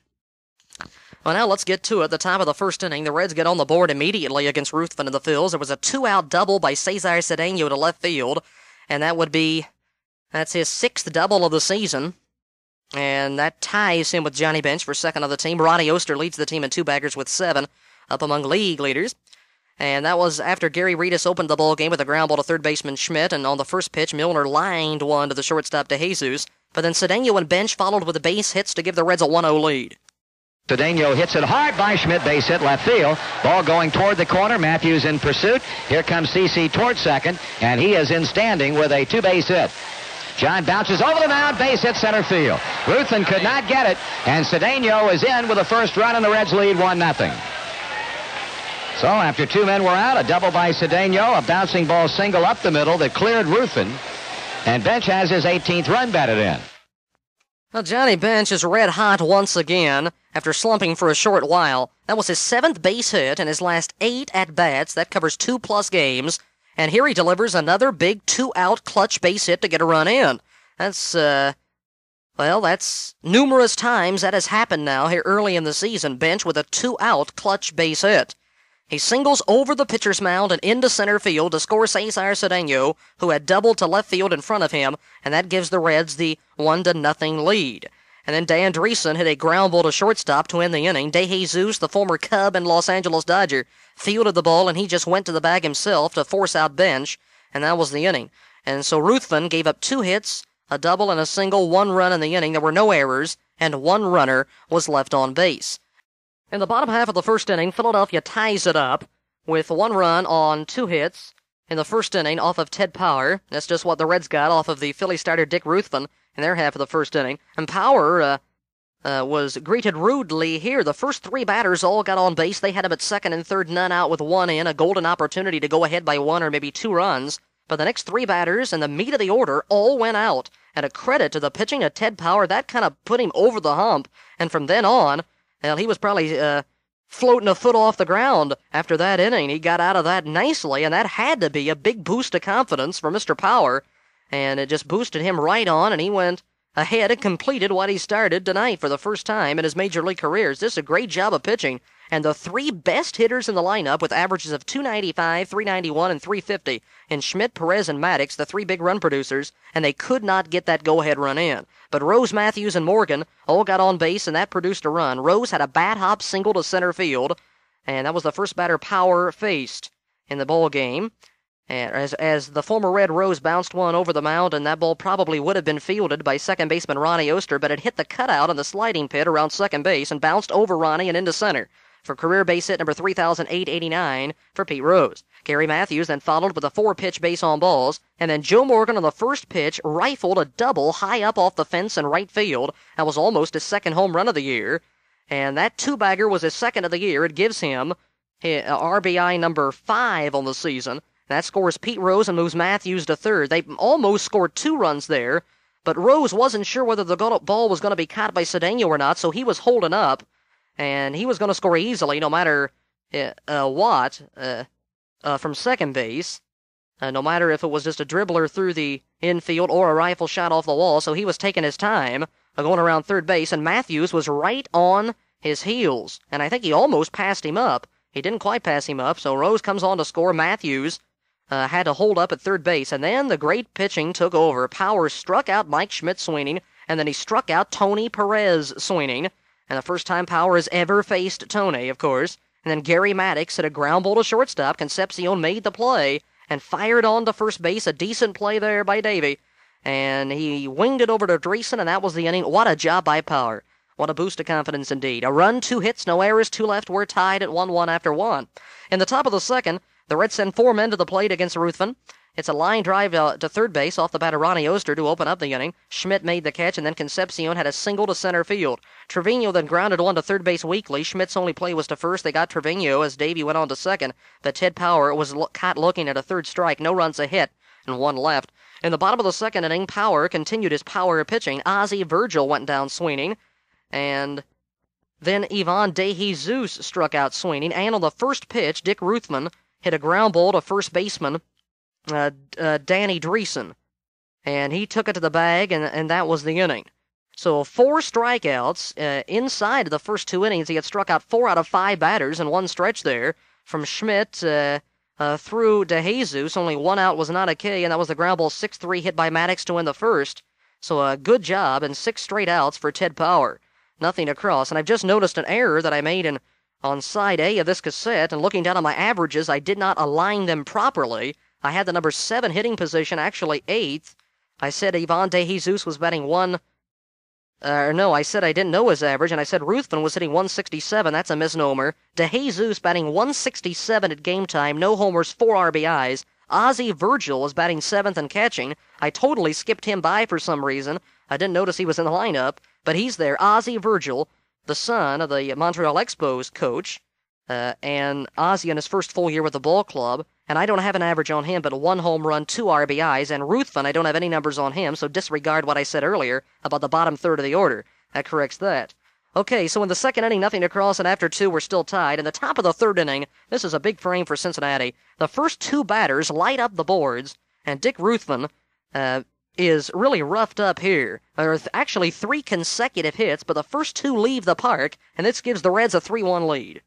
S1: Well, now let's get to it. The top of the first inning, the Reds get on the board immediately against Ruthven and the Phils. There was a two-out double by Cesar Cedeno to left field, and that would be that's his sixth double of the season. And that ties him with Johnny Bench for second on the team. Ronnie Oster leads the team in two baggers with seven, up among league leaders. And that was after Gary Reedus opened the ball game with a ground ball to third baseman Schmidt. And on the first pitch, Milner lined one to the shortstop to Jesus. But then Cedeno and Bench followed with the base hits to give the Reds a 1 0 lead.
S2: Cedeno hits it hard by Schmidt, base hit left field. Ball going toward the corner. Matthews in pursuit. Here comes CC toward second, and he is in standing with a two base hit. John bounces over the mound, base hit center field. Ruthen could not get it, and Cedeno is in with the first run, and the Reds lead 1-0. So after two men were out, a double by Cedeno, a bouncing ball single up the middle that cleared Ruthen, and Bench has his 18th run batted in.
S1: Well, Johnny Bench is red hot once again after slumping for a short while. That was his seventh base hit in his last eight at bats. That covers two plus games. And here he delivers another big two out clutch base hit to get a run in. That's, uh, well, that's numerous times that has happened now here early in the season. Bench with a two out clutch base hit. He singles over the pitcher's mound and into center field to score Cesar Cedeno, who had doubled to left field in front of him, and that gives the Reds the one to nothing lead. And then Dan Dreesen hit a ground ball to shortstop to end the inning. DeJesus, the former Cub and Los Angeles Dodger, fielded the ball and he just went to the bag himself to force out Bench, and that was the inning. And so Ruthven gave up two hits, a double and a single, one run in the inning. There were no errors, and one runner was left on base. In the bottom half of the first inning, Philadelphia ties it up with one run on two hits in the first inning off of Ted Power. That's just what the Reds got off of the Philly starter Dick Ruthven in their half of the first inning. And Power uh, uh, was greeted rudely here. The first three batters all got on base. They had him at second and third, none out with one in, a golden opportunity to go ahead by one or maybe two runs. But the next three batters and the meat of the order all went out. And a credit to the pitching of Ted Power, that kind of put him over the hump. And from then on, well, he was probably uh, floating a foot off the ground after that inning. He got out of that nicely, and that had to be a big boost of confidence for Mr. Power and it just boosted him right on, and he went ahead and completed what he started tonight for the first time in his major league career. This is a great job of pitching. And the three best hitters in the lineup with averages of 295, 391, and 350 in Schmidt, Perez, and Maddox, the three big run producers, and they could not get that go ahead run in. But Rose, Matthews, and Morgan all got on base, and that produced a run. Rose had a bat hop single to center field, and that was the first batter power faced in the ball game. And as, as the former Red Rose bounced one over the mound, and that ball probably would have been fielded by second baseman Ronnie Oster, but it hit the cutout on the sliding pit around second base and bounced over Ronnie and into center for career base hit number 3,889 for Pete Rose. Gary Matthews then followed with a four pitch base on balls, and then Joe Morgan on the first pitch rifled a double high up off the fence in right field. That was almost his second home run of the year, and that two bagger was his second of the year. It gives him RBI uh, number five on the season. That scores Pete Rose and moves Matthews to third. They almost scored two runs there, but Rose wasn't sure whether the ball was going to be caught by Cedeno or not, so he was holding up, and he was going to score easily no matter eh, uh, what uh, uh, from second base, uh, no matter if it was just a dribbler through the infield or a rifle shot off the wall, so he was taking his time uh, going around third base, and Matthews was right on his heels, and I think he almost passed him up. He didn't quite pass him up, so Rose comes on to score. Matthews uh, had to hold up at third base, and then the great pitching took over. Powers struck out Mike Schmidt swinging, and then he struck out Tony Perez swinging, and the first time Powers ever faced Tony, of course. And then Gary Maddox hit a ground ball to shortstop. Concepcion made the play and fired on to first base. A decent play there by Davy, and he winged it over to Dreesen, and that was the inning. What a job by Power! What a boost of confidence indeed. A run, two hits, no errors, two left. We're tied at 1 1 after one. In the top of the second, the Reds send four men to the plate against Ruthven. It's a line drive to, to third base off the bat of Ronnie Oster to open up the inning. Schmidt made the catch, and then Concepcion had a single to center field. Trevino then grounded one to third base weakly. Schmidt's only play was to first. They got Trevino as Davy went on to second, but Ted Power was lo- caught looking at a third strike. No runs a hit and one left. In the bottom of the second inning, Power continued his power pitching. Ozzie Virgil went down swinging, and then Yvonne DeJesus struck out swinging. And on the first pitch, Dick Ruthman hit a ground ball to first baseman uh, uh, Danny Dreesen, and he took it to the bag, and, and that was the inning. So four strikeouts uh, inside of the first two innings. He had struck out four out of five batters in one stretch there from Schmidt uh, uh, through DeJesus. Only one out was not a K, and that was the ground ball 6-3 hit by Maddox to win the first. So a good job and six straight outs for Ted Power. Nothing across. And I've just noticed an error that I made in – on side A of this cassette and looking down at my averages, I did not align them properly. I had the number seven hitting position actually eighth. I said Ivan De Jesus was batting one. Uh, no, I said I didn't know his average, and I said Ruthven was hitting 167. That's a misnomer. De Jesus batting 167 at game time, no homers, four RBIs. Ozzy Virgil was batting seventh and catching. I totally skipped him by for some reason. I didn't notice he was in the lineup, but he's there. Ozzy Virgil, the son of the Montreal Expos coach, uh, and Ozzy in his first full year with the ball club. And I don't have an average on him, but one home run, two RBIs, and Ruthven, I don't have any numbers on him, so disregard what I said earlier about the bottom third of the order. That corrects that. Okay, so in the second inning, nothing to cross, and after two, we're still tied. In the top of the third inning, this is a big frame for Cincinnati. The first two batters light up the boards, and Dick Ruthven uh, is really roughed up here. There are actually three consecutive hits, but the first two leave the park, and this gives the Reds a 3 1 lead.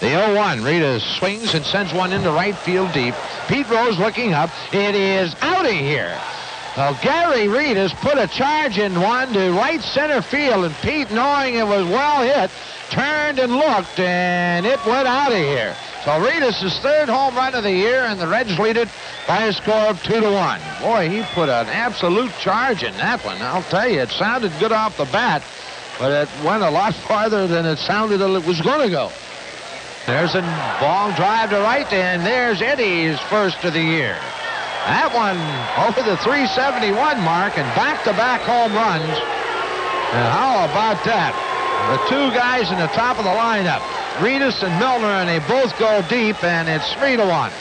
S3: The 0 1. Rita swings and sends one into right field deep. Pete Rose looking up. It is out of here. Well, Gary Reed has put a charge in one to right center field, and Pete, knowing it was well hit, turned and looked, and it went out of here. So Reed is his third home run of the year, and the Reds lead it by a score of two to one. Boy, he put an absolute charge in that one. I'll tell you, it sounded good off the bat, but it went a lot farther than it sounded it was going to go. There's a long drive to right, and there's Eddie's first of the year. That one over the 371 mark, and back-to-back home runs. And how about that? The two guys in the top of the lineup, Reedus and Milner, and they both go deep, and it's 3 to 1.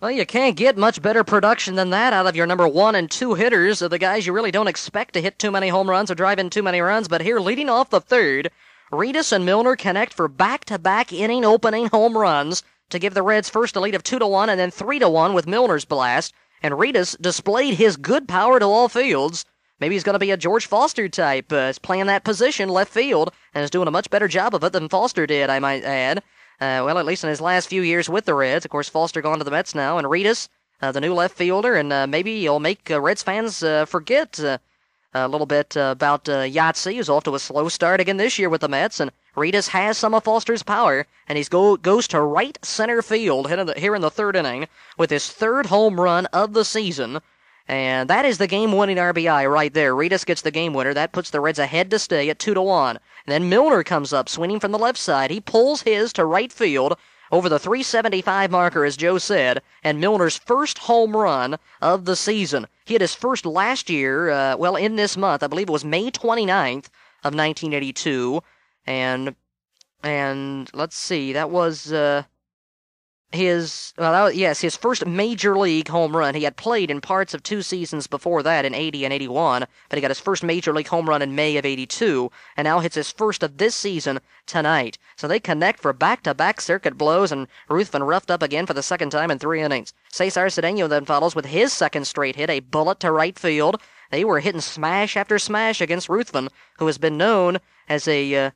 S3: Well, you can't get much better production than
S1: that out of your number one and two hitters, the guys you really don't expect to hit too many home runs or drive in too many runs. But here, leading off the third, Reedus and Milner connect for back-to-back inning-opening home runs to give the Reds first a lead of two to one, and then three to one with Milner's blast. And Reedus displayed his good power to all fields Maybe he's going to be a George Foster type, uh, playing that position left field, and is doing a much better job of it than Foster did, I might add. Uh, well, at least in his last few years with the Reds. Of course, Foster gone to the Mets now, and Ritas, uh, the new left fielder, and uh, maybe he'll make uh, Reds fans uh, forget a little bit about uh, Yahtzee, who's off to a slow start again this year with the Mets, and Ritas has some of Foster's power, and he go, goes to right center field here in the third inning with his third home run of the season. And that is the game winning RBI right there. Redis gets the game winner. That puts the Reds ahead to stay at 2 to 1. And then Milner comes up swinging from the left side. He pulls his to right field over the 375 marker, as Joe said, and Milner's first home run of the season. He had his first last year, uh, well, in this month. I believe it was May 29th of 1982. And, and let's see, that was, uh, his well was, yes his first major league home run he had played in parts of two seasons before that in 80 and 81 but he got his first major league home run in may of 82 and now hits his first of this season tonight so they connect for back-to-back circuit blows and ruthven roughed up again for the second time in three innings cesar cedeno then follows with his second straight hit a bullet to right field they were hitting smash after smash against ruthven who has been known as a uh,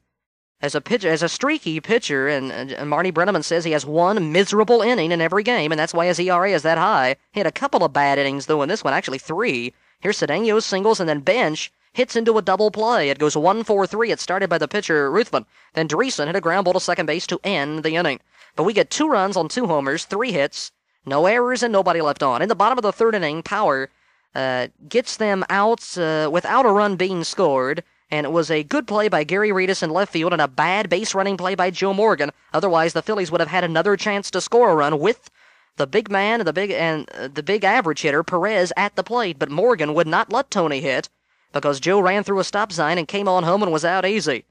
S1: as a pitcher, as a streaky pitcher, and, and Marty Brenneman says he has one miserable inning in every game, and that's why his ERA is that high. He had a couple of bad innings though in this one, actually three. Here's Cedeno singles and then bench hits into a double play. It goes one four three. It started by the pitcher Ruthven. Then Dreesen hit a ground ball to second base to end the inning. But we get two runs on two homers, three hits, no errors, and nobody left on. In the bottom of the third inning, Power uh, gets them out uh, without a run being scored and it was a good play by Gary Reedus in left field and a bad base running play by Joe Morgan. Otherwise, the Phillies would have had another chance to score a run with the big man and the big and uh, the big average hitter Perez at the plate, but Morgan would not let Tony hit because Joe ran through a stop sign and came on home and was out easy.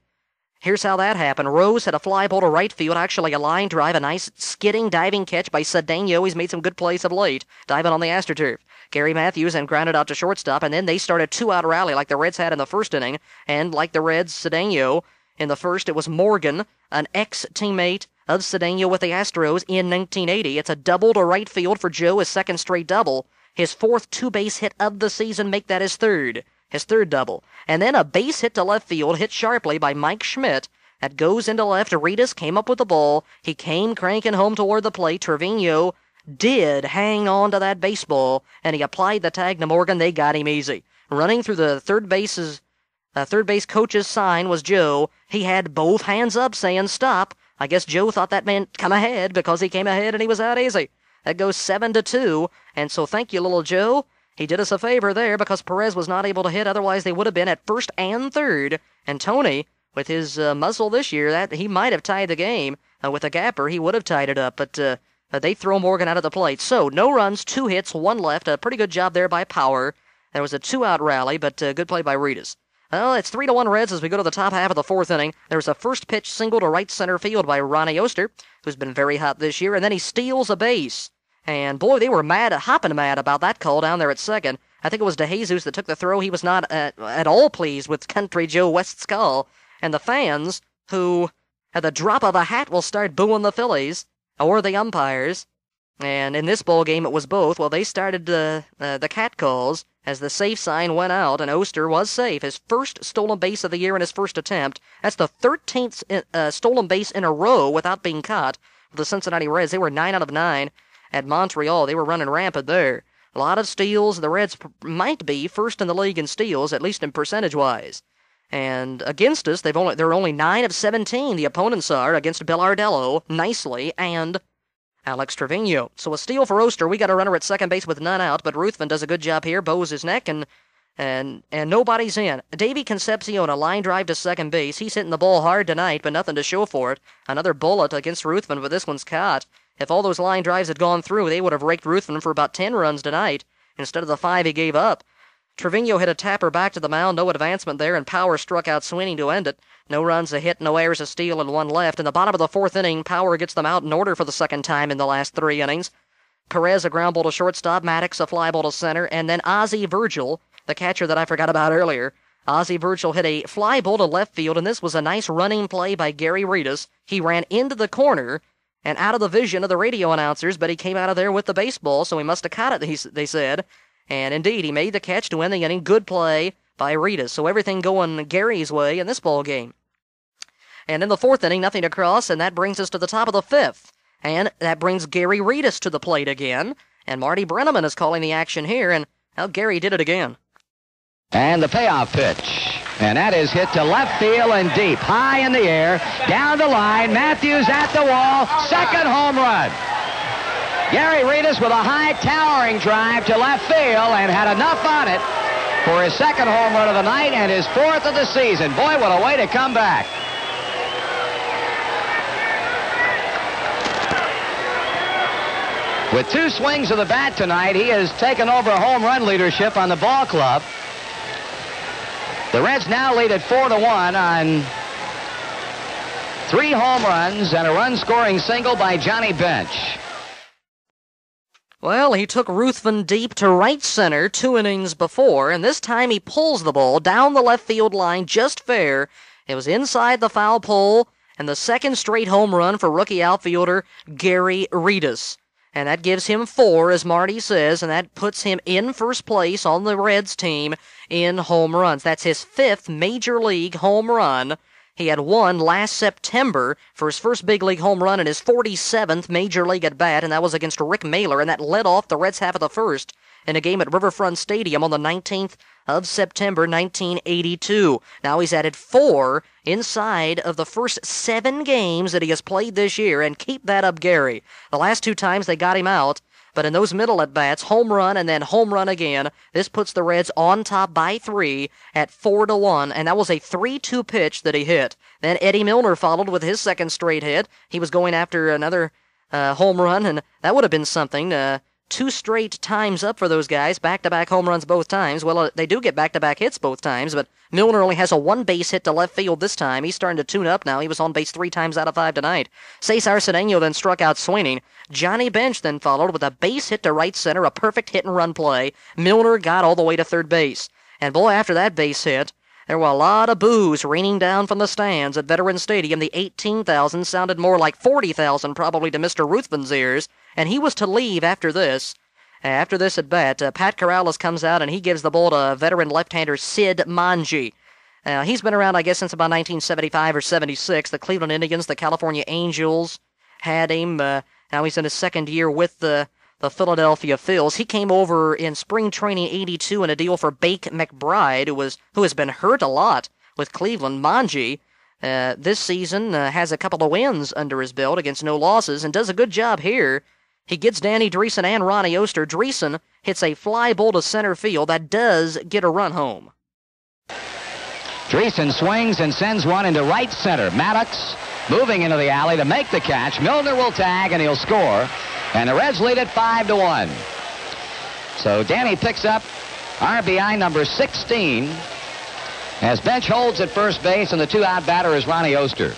S1: Here's how that happened. Rose had a fly ball to right field, actually a line drive, a nice skidding diving catch by Cedeno. He's made some good plays of late, diving on the AstroTurf. Gary Matthews and grounded out to shortstop, and then they started two-out rally like the Reds had in the first inning, and like the Reds, Cedeno in the first, it was Morgan, an ex-teammate of Cedeno with the Astros in 1980. It's a double to right field for Joe, his second straight double, his fourth two-base hit of the season, make that his third, his third double, and then a base hit to left field, hit sharply by Mike Schmidt. That goes into left. Ritas came up with the ball. He came cranking home toward the plate. Trevino did hang on to that baseball, and he applied the tag to Morgan. They got him easy. Running through the third base's uh, third base coach's sign was Joe. He had both hands up, saying stop. I guess Joe thought that meant come ahead because he came ahead and he was out easy. That goes seven to two, and so thank you, little Joe. He did us a favor there because Perez was not able to hit. Otherwise, they would have been at first and third. And Tony, with his uh, muzzle this year, that he might have tied the game uh, with a gapper. He would have tied it up, but uh, uh, they throw Morgan out of the plate. So no runs, two hits, one left. A pretty good job there by Power. There was a two-out rally, but uh, good play by Ritas. Well, it's three to one Reds as we go to the top half of the fourth inning. There's a first pitch single to right center field by Ronnie Oster, who's been very hot this year, and then he steals a base. And boy, they were mad, hopping mad about that call down there at second. I think it was DeJesus that took the throw. He was not at, uh, at all pleased with Country Joe West's call, and the fans who, at the drop of a hat, will start booing the Phillies or the umpires. And in this bowl game, it was both. Well, they started the uh, the calls as the safe sign went out, and Oster was safe. His first stolen base of the year in his first attempt. That's the 13th uh, stolen base in a row without being caught. For the Cincinnati Reds, they were nine out of nine at Montreal. They were running rampant there. A lot of steals. The Reds might be first in the league in steals, at least in percentage wise. And against us, they've only they're only nine of seventeen. The opponents are against Bellardello, nicely, and Alex Trevino. So a steal for Oster. We got a runner at second base with none out, but Ruthven does a good job here, bows his neck, and and and nobody's in. Davy Concepcion, a line drive to second base. He's hitting the ball hard tonight, but nothing to show for it. Another bullet against Ruthven, but this one's caught. If all those line drives had gone through, they would have raked Ruthven for about ten runs tonight instead of the five he gave up. Trevino hit a tapper back to the mound, no advancement there, and Power struck out Sweeney to end it. No runs, a hit, no errors, a steal, and one left. In the bottom of the fourth inning, Power gets them out in order for the second time in the last three innings. Perez, a ground ball to shortstop, Maddox, a fly ball to center, and then Ozzie Virgil, the catcher that I forgot about earlier. Ozzie Virgil hit a fly ball to left field, and this was a nice running play by Gary Reedus. He ran into the corner and out of the vision of the radio announcers, but he came out of there with the baseball, so he must have caught it, they said. And indeed, he made the catch to end the inning. Good play by Rita. So everything going Gary's way in this ball game. And in the fourth inning, nothing to cross, and that brings us to the top of the fifth. And that brings Gary Reedus to the plate again. And Marty Brenneman is calling the action here, and how Gary did it again.
S2: And the payoff pitch. And that is hit to left field and deep, high in the air, down the line. Matthews at the wall, second home run. Gary Reedus with a high towering drive to left field and had enough on it for his second home run of the night and his fourth of the season. Boy, what a way to come back. With two swings of the bat tonight, he has taken over home run leadership on the ball club. The Reds now lead at 4 to 1 on three home runs and a run scoring single by Johnny Bench. Well, he took Ruthven deep to right
S1: center two innings before, and this time he pulls the ball down the left field line just fair. It was inside the foul pole, and the second straight home run for rookie outfielder Gary Reedus. And that gives him four, as Marty says, and that puts him in first place on the Reds team in home runs. That's his fifth major league home run he had one last September for his first big league home run in his 47th major league at bat, and that was against Rick Mailer, and that led off the Reds half of the first in a game at Riverfront Stadium on the 19th of September 1982. Now he's added four inside of the first seven games that he has played this year, and keep that up, Gary. The last two times they got him out, but in those middle at bats, home run and then home run again. This puts the Reds on top by three at four to one, and that was a three-two pitch that he hit. Then Eddie Milner followed with his second straight hit. He was going after another uh, home run, and that would have been something. Uh, two straight times up for those guys, back to back home runs both times. Well, uh, they do get back to back hits both times, but Milner only has a one base hit to left field this time. He's starting to tune up now. He was on base three times out of five tonight. Cesar Cedeno then struck out swinging. Johnny Bench then followed with a base hit to right center, a perfect hit and run play. Milner got all the way to third base. And boy, after that base hit, there were a lot of boos raining down from the stands at Veterans Stadium. The 18,000 sounded more like 40,000 probably to Mr. Ruthven's ears, and he was to leave after this. After this at bat, uh, Pat Corrales comes out and he gives the ball to veteran left-hander Sid Manji. Uh, he's been around, I guess, since about 1975 or 76. The Cleveland Indians, the California Angels had him. Uh, now he's in his second year with the the Philadelphia Phils. He came over in spring training 82 in a deal for Bake McBride, who, was, who has been hurt a lot with Cleveland. Manji, uh, this season, uh, has a couple of wins under his belt against no losses and does a good job here. He gets Danny Dreesen and Ronnie Oster. Dreesen hits a fly ball to center field that does get a run home.
S2: Dreesen swings and sends one into right center. Maddox moving into the alley to make the catch. Milner will tag and he'll score. And the Reds lead it 5 to 1. So Danny picks up RBI number 16 as Bench holds at first base, and the two out batter is Ronnie Oster.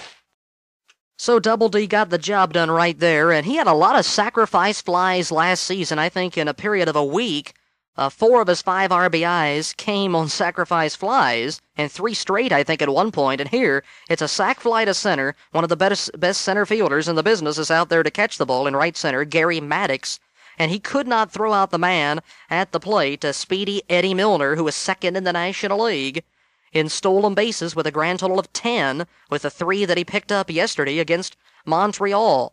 S2: So Double D got the job done right
S1: there, and he had a lot of sacrifice flies last season. I think in a period of a week, uh, four of his five RBIs came on sacrifice flies, and three straight, I think, at one point. And here, it's a sac fly to center. One of the best, best center fielders in the business is out there to catch the ball in right center, Gary Maddox. And he could not throw out the man at the plate, a speedy Eddie Milner, who was second in the National League in stolen bases with a grand total of 10, with the three that he picked up yesterday against Montreal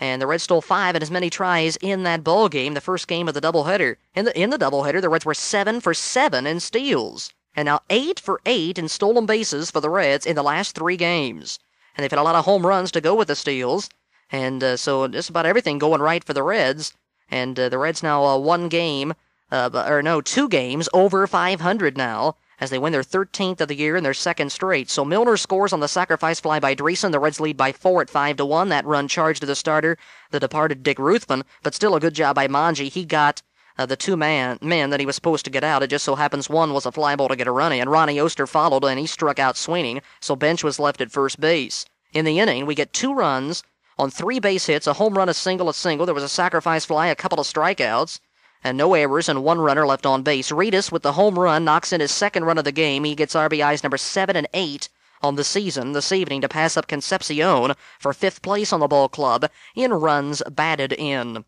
S1: and the Reds stole five and as many tries in that ball game, the first game of the doubleheader. In the in the doubleheader, the Reds were seven for seven in steals, and now eight for eight in stolen bases for the Reds in the last three games. And they've had a lot of home runs to go with the steals, and uh, so just about everything going right for the Reds. And uh, the Reds now uh, one game, uh, or no, two games over 500 now as they win their 13th of the year and their second straight. So Milner scores on the sacrifice fly by Dreesen. The Reds lead by four at five to one. That run charged to the starter, the departed Dick Ruthven, but still a good job by Manji. He got uh, the two man men that he was supposed to get out. It just so happens one was a fly ball to get a run in. Ronnie Oster followed and he struck out swinging. so Bench was left at first base. In the inning, we get two runs on three base hits, a home run, a single, a single. There was a sacrifice fly, a couple of strikeouts and no errors and one runner left on base. Redis with the home run knocks in his second run of the game. He gets RBIs number seven and eight on the season this evening to pass up Concepcion for fifth place on the ball club in runs batted in.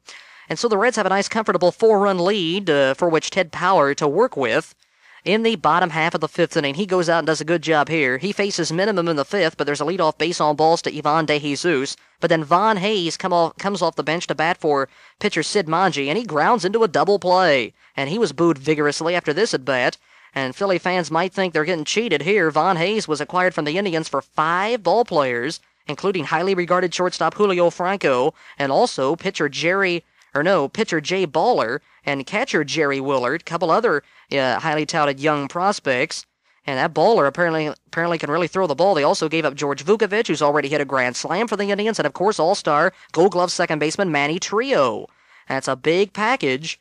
S1: And so the Reds have a nice comfortable four run lead uh, for which Ted Power to work with in the bottom half of the fifth inning. He goes out and does a good job here. He faces minimum in the fifth, but there's a leadoff base on balls to Ivan De Jesus. But then Von Hayes come off, comes off the bench to bat for pitcher Sid Manji, and he grounds into a double play. And he was booed vigorously after this at bat. And Philly fans might think they're getting cheated here. Von Hayes was acquired from the Indians for five ball players, including highly regarded shortstop Julio Franco and also pitcher Jerry or no, pitcher Jay Baller and catcher Jerry Willard, a couple other uh, highly touted young prospects. And that bowler apparently apparently can really throw the ball. They also gave up George Vukovic, who's already hit a grand slam for the Indians, and of course All Star Gold Glove second baseman Manny Trio. That's a big package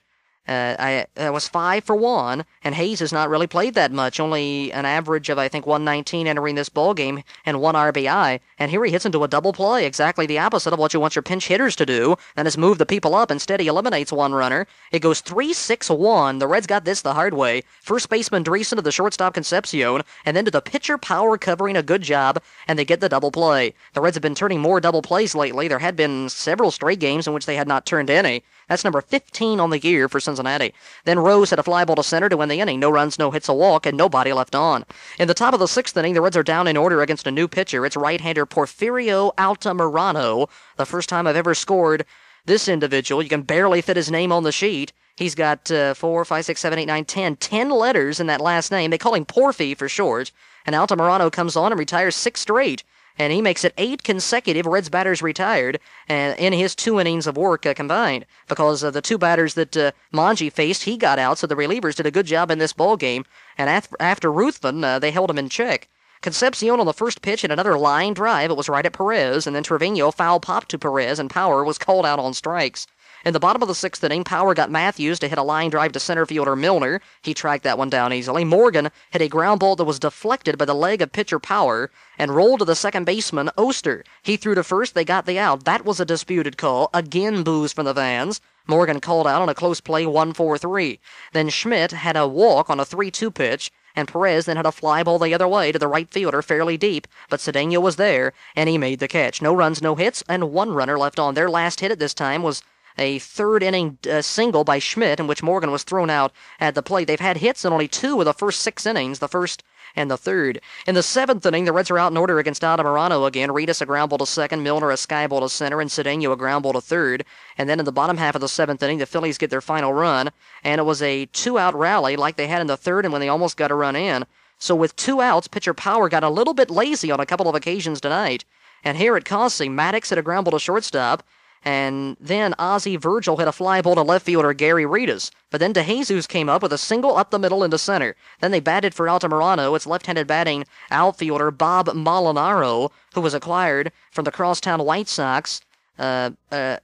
S1: uh, I, I was five for one, and Hayes has not really played that much. Only an average of I think 119 entering this ball game and one RBI. And here he hits into a double play, exactly the opposite of what you want your pinch hitters to do. That is move the people up. Instead, he eliminates one runner. It goes 3-6-1. The Reds got this the hard way. First baseman Dreesen to the shortstop Concepcion, and then to the pitcher Power covering a good job, and they get the double play. The Reds have been turning more double plays lately. There had been several straight games in which they had not turned any. That's number 15 on the year for Cincinnati. Then Rose had a fly ball to center to win the inning. No runs, no hits, a walk, and nobody left on. In the top of the sixth inning, the Reds are down in order against a new pitcher. It's right-hander Porfirio Altamirano, the first time I've ever scored this individual. You can barely fit his name on the sheet. He's got uh, four, five, six, seven, eight, nine, ten, ten letters in that last name. They call him Porfy for short. And Altamirano comes on and retires six straight and he makes it eight consecutive Reds batters retired uh, in his two innings of work uh, combined. Because of the two batters that uh, Manji faced, he got out, so the relievers did a good job in this ball game. And after Ruthven, uh, they held him in check. Concepcion on the first pitch in another line drive. It was right at Perez, and then Trevino foul popped to Perez, and Power was called out on strikes. In the bottom of the sixth inning, Power got Matthews to hit a line drive to center fielder Milner. He tracked that one down easily. Morgan hit a ground ball that was deflected by the leg of pitcher Power and rolled to the second baseman Oster. He threw to first. They got the out. That was a disputed call. Again, Booze from the fans. Morgan called out on a close play 1 4 3. Then Schmidt had a walk on a 3 2 pitch and Perez then had a fly ball the other way to the right fielder fairly deep, but Cedeno was there, and he made the catch. No runs, no hits, and one runner left on. Their last hit at this time was a third inning uh, single by Schmidt, in which Morgan was thrown out at the plate. They've had hits in only two of the first six innings, the first and the third. In the seventh inning, the Reds are out in order against Adam Morano again. Reedus a ground ball to second, Milner a sky ball to center, and Cedeno a ground ball to third. And then in the bottom half of the seventh inning, the Phillies get their final run, and it was a two-out rally like they had in the third, and when they almost got a run in. So with two outs, pitcher Power got a little bit lazy on a couple of occasions tonight. And here at costs Maddox hit a ground ball to shortstop. And then Ozzie Virgil hit a fly ball to left fielder Gary Rita's. But then DeJesus came up with a single up the middle into center. Then they batted for Altamirano, its left-handed batting outfielder Bob Molinaro, who was acquired from the crosstown White Sox. Uh, uh,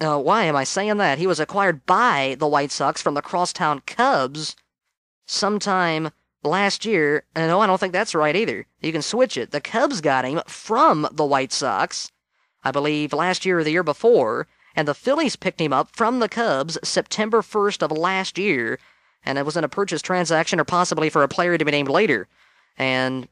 S1: uh, why am I saying that? He was acquired by the White Sox from the crosstown Cubs sometime last year. And no, oh, I don't think that's right either. You can switch it. The Cubs got him from the White Sox. I believe last year or the year before, and the Phillies picked him up from the Cubs September 1st of last year, and it was in a purchase transaction or possibly for a player to be named later. And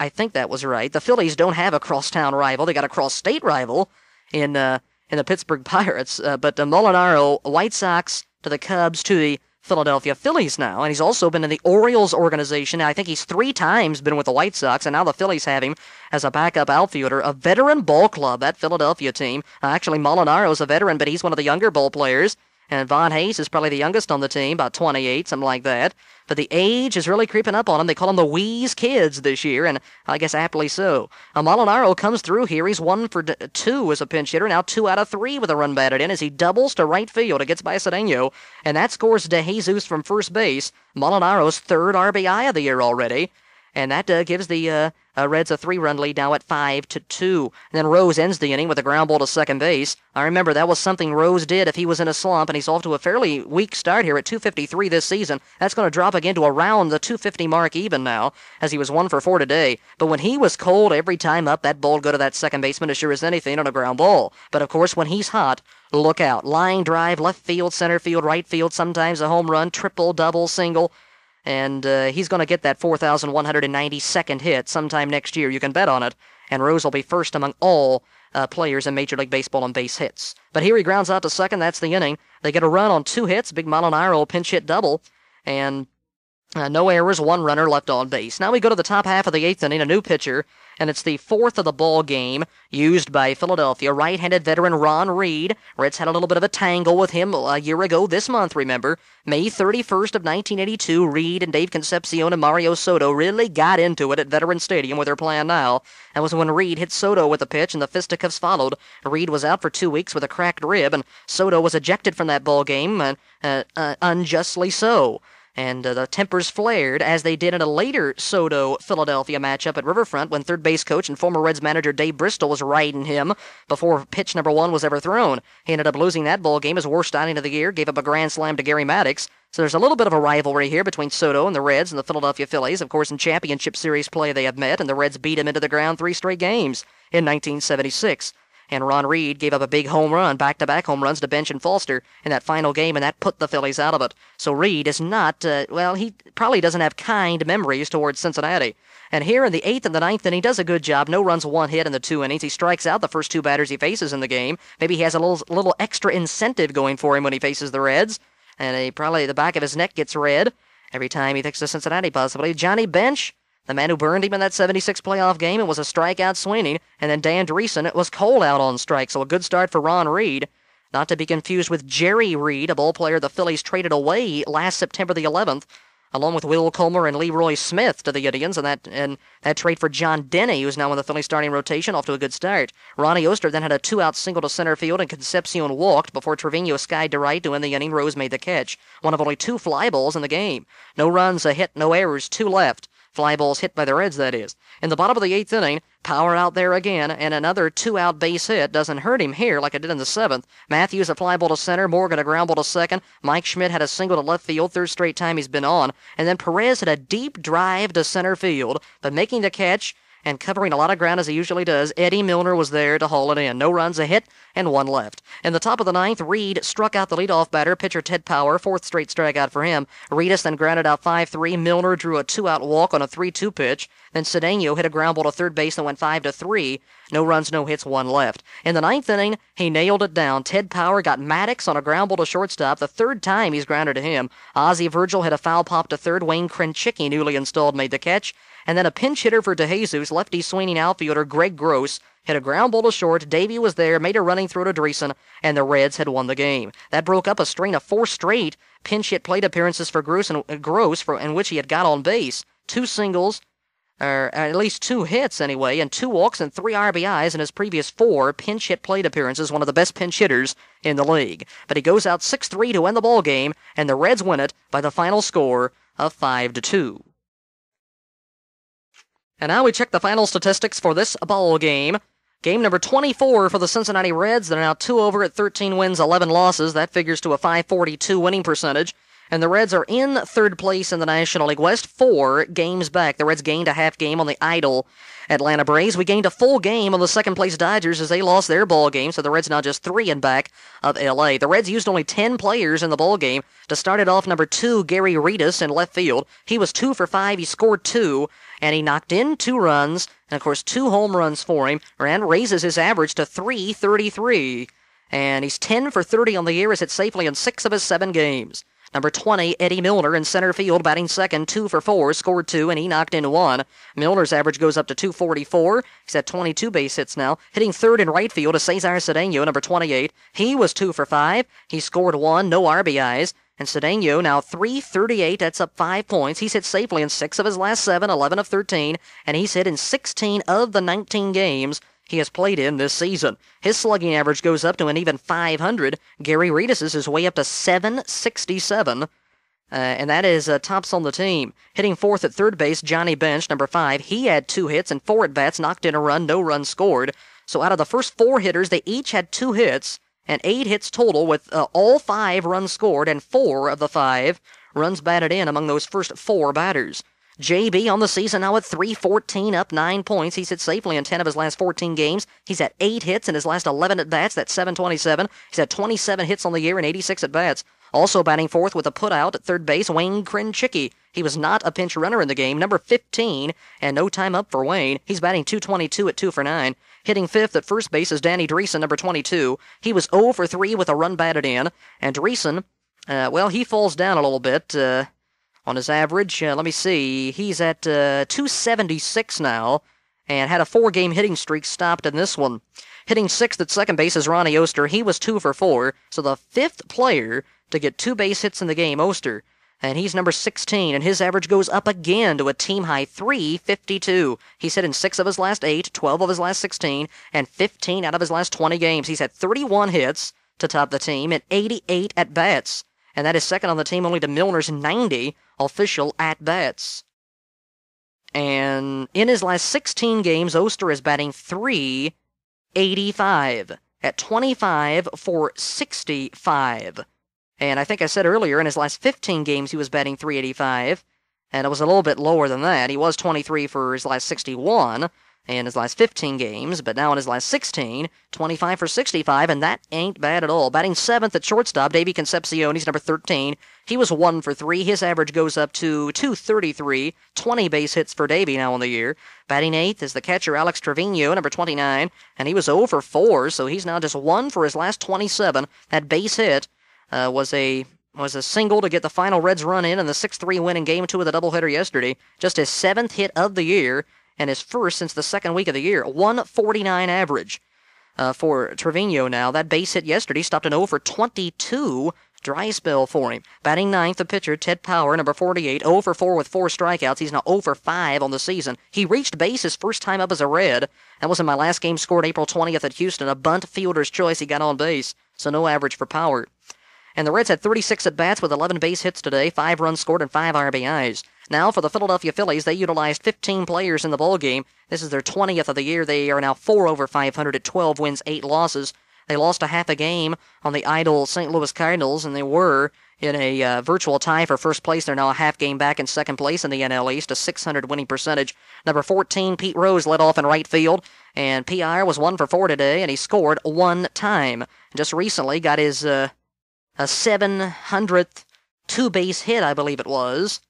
S1: I think that was right. The Phillies don't have a crosstown rival; they got a cross-state rival in uh, in the Pittsburgh Pirates. Uh, but the Molinaro White Sox to the Cubs to the Philadelphia Phillies now, and he's also been in the Orioles organization. I think he's three times been with the White Sox, and now the Phillies have him as a backup outfielder, a veteran ball club, that Philadelphia team. Uh, actually, Molinaro is a veteran, but he's one of the younger ball players. And Von Hayes is probably the youngest on the team, about 28, something like that. But the age is really creeping up on him. They call him the Wheeze Kids this year, and I guess aptly so. Molinaro comes through here. He's one for d- two as a pinch hitter, now two out of three with a run batted in as he doubles to right field. It gets by Cedeno, and that scores DeJesus from first base. Molinaro's third RBI of the year already, and that uh, gives the uh, uh, Reds a three-run lead now at five to two. And then Rose ends the inning with a ground ball to second base. I remember that was something Rose did if he was in a slump, and he's off to a fairly weak start here at 253 this season. That's going to drop again to around the 250 mark even now, as he was one for four today. But when he was cold, every time up, that ball go to that second baseman as sure as anything on a ground ball. But of course, when he's hot, look out. Line drive, left field, center field, right field, sometimes a home run, triple, double, single and uh, he's going to get that 4,192nd hit sometime next year. You can bet on it. And Rose will be first among all uh, players in Major League Baseball on base hits. But here he grounds out to second. That's the inning. They get a run on two hits. Big Molinaro pinch hit double, and uh, no errors. One runner left on base. Now we go to the top half of the eighth inning. A new pitcher and it's the fourth of the ball game used by Philadelphia right-handed veteran Ron Reed. Ritz had a little bit of a tangle with him a year ago this month, remember? May 31st of 1982, Reed and Dave Concepcion and Mario Soto really got into it at Veteran Stadium with their plan. now. That was when Reed hit Soto with a pitch and the fisticuffs followed. Reed was out for two weeks with a cracked rib, and Soto was ejected from that ball game, uh, uh, uh unjustly so and uh, the tempers flared as they did in a later Soto Philadelphia matchup at Riverfront when third base coach and former Reds manager Dave Bristol was riding him before pitch number one was ever thrown. He ended up losing that ball game, his worst outing of the year, gave up a grand slam to Gary Maddox. So there's a little bit of a rivalry here between Soto and the Reds and the Philadelphia Phillies. Of course, in championship series play they have met, and the Reds beat him into the ground three straight games in 1976 and Ron Reed gave up a big home run, back to back home runs to Bench and Falster in that final game, and that put the Phillies out of it. So Reed is not, uh, well, he probably doesn't have kind memories towards Cincinnati. And here in the eighth and the ninth inning, he does a good job. No runs, one hit in the two innings. He strikes out the first two batters he faces in the game. Maybe he has a little, little extra incentive going for him when he faces the Reds. And he probably the back of his neck gets red every time he thinks of Cincinnati, possibly. Johnny Bench the man who burned him in that 76 playoff game, it was a strikeout swinging and then Dan Dreesen, it was cold out on strike, so a good start for Ron Reed. Not to be confused with Jerry Reed, a ball player the Phillies traded away last September the 11th, along with Will Comer and Leroy Smith to the Indians, and that and that trade for John Denny, who's now in the Phillies starting rotation, off to a good start. Ronnie Oster then had a two-out single to center field, and Concepcion walked before Trevino skied to right to end the inning. Rose made the catch, one of only two fly balls in the game. No runs, a hit, no errors, two left. Fly balls hit by the Reds, that is. In the bottom of the eighth inning, power out there again, and another two out base hit doesn't hurt him here like it did in the seventh. Matthews a fly ball to center, Morgan a ground ball to second. Mike Schmidt had a single to left field, third straight time he's been on. And then Perez had a deep drive to center field, but making the catch and covering a lot of ground as he usually does, Eddie Milner was there to haul it in. No runs, a hit, and one left. In the top of the ninth, Reed struck out the leadoff batter, pitcher Ted Power, fourth straight strikeout for him. Reedus then grounded out 5 3. Milner drew a two out walk on a 3 2 pitch. Then Cedeno hit a ground ball to third base and went five to three. No runs, no hits, one left. In the ninth inning, he nailed it down. Ted Power got Maddox on a ground ball to shortstop, the third time he's grounded to him. Ozzie Virgil hit a foul pop to third. Wayne Krenchicki, newly installed, made the catch. And then a pinch hitter for DeJesus, lefty swinging outfielder Greg Gross, hit a ground ball to short. Davy was there, made a running throw to Dreesen, and the Reds had won the game. That broke up a string of four straight pinch hit plate appearances for Gross, and, uh, Gross for, in which he had got on base. Two singles, or at least two hits anyway, and two walks and three RBIs in his previous four pinch hit plate appearances, one of the best pinch hitters in the league. But he goes out 6-3 to end the ball game, and the Reds win it by the final score of 5 2. And now we check the final statistics for this ball game. Game number 24 for the Cincinnati Reds. They're now 2 over at 13 wins, 11 losses. That figures to a 542 winning percentage. And the Reds are in third place in the National League West, four games back. The Reds gained a half game on the idle Atlanta Braves. We gained a full game on the second place Dodgers as they lost their ball game, so the Reds now just three and back of LA. The Reds used only 10 players in the ball game to start it off. Number two, Gary Ritas in left field. He was two for five. He scored two, and he knocked in two runs, and of course, two home runs for him, and raises his average to 333. And he's 10 for 30 on the year, is hit safely in six of his seven games. Number 20, Eddie Milner in center field, batting second, two for four, scored two, and he knocked in one. Milner's average goes up to 244. He's at 22 base hits now. Hitting third in right field is Cesar Cedeno, number 28. He was two for five. He scored one, no RBIs. And Cedeno now 338. That's up five points. He's hit safely in six of his last seven, 11 of 13, and he's hit in 16 of the 19 games he has played in this season. His slugging average goes up to an even 500. Gary Reedus' is way up to 767. Uh, and that is uh, tops on the team. Hitting fourth at third base, Johnny Bench, number five. He had two hits and four at bats, knocked in a run, no run scored. So out of the first four hitters, they each had two hits and eight hits total, with uh, all five runs scored and four of the five runs batted in among those first four batters. JB on the season now at 314, up nine points. He's hit safely in 10 of his last 14 games. He's had eight hits in his last 11 at bats. That's 727. He's had 27 hits on the year and 86 at bats. Also batting fourth with a putout at third base, Wayne Krenchicki. He was not a pinch runner in the game, number 15, and no time up for Wayne. He's batting 222 at 2 for 9. Hitting fifth at first base is Danny Dreesen, number 22. He was 0 for 3 with a run batted in, and Dreesen, uh, well, he falls down a little bit. Uh, on his average. Uh, let me see. He's at uh, 276 now and had a four game hitting streak stopped in this one. Hitting sixth at second base is Ronnie Oster. He was two for four, so the fifth player to get two base hits in the game, Oster. And he's number 16, and his average goes up again to a team high 352. He's hit in 6 of his last 8, 12 of his last 16, and 15 out of his last 20 games. He's had 31 hits to top the team and 88 at bats and that is second on the team only to Milner's 90 official at bats. And in his last 16 games, Oster is batting 385 at 25 for 65. And I think I said earlier, in his last 15 games, he was batting 385, and it was a little bit lower than that. He was 23 for his last 61, in his last 15 games, but now in his last 16, 25 for 65, and that ain't bad at all. Batting seventh at shortstop, Davey Concepcion, he's number 13. He was one for three. His average goes up to 233, 20 base hits for Davey now in the year. Batting eighth is the catcher Alex Trevino, number 29, and he was 0 for 4, so he's now just one for his last 27. That base hit uh, was a was a single to get the final Reds run in in the 6 3 win in game two of the doubleheader yesterday. Just his seventh hit of the year and his first since the second week of the year. 149 average uh, for Trevino now. That base hit yesterday stopped an 0 for 22 dry spell for him. Batting ninth, the pitcher, Ted Power, number 48, 0 for 4 with four strikeouts. He's now 0 for 5 on the season. He reached base his first time up as a Red. That was in my last game scored April 20th at Houston. A bunt fielder's choice. He got on base, so no average for Power. And the Reds had 36 at bats with 11 base hits today, 5 runs scored, and 5 RBIs. Now, for the Philadelphia Phillies, they utilized 15 players in the bowl game. This is their 20th of the year. They are now 4 over 500 at 12 wins, 8 losses. They lost a half a game on the idle St. Louis Cardinals, and they were in a uh, virtual tie for first place. They're now a half game back in second place in the NL East, a 600 winning percentage. Number 14, Pete Rose led off in right field, and P.I.R. was one for four today, and he scored one time. Just recently got his uh, a 700th two base hit, I believe it was.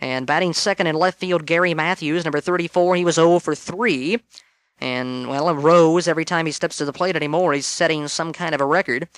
S1: And batting second in left field, Gary Matthews, number 34. He was 0 for 3. And, well, Rose, every time he steps to the plate anymore, he's setting some kind of a record.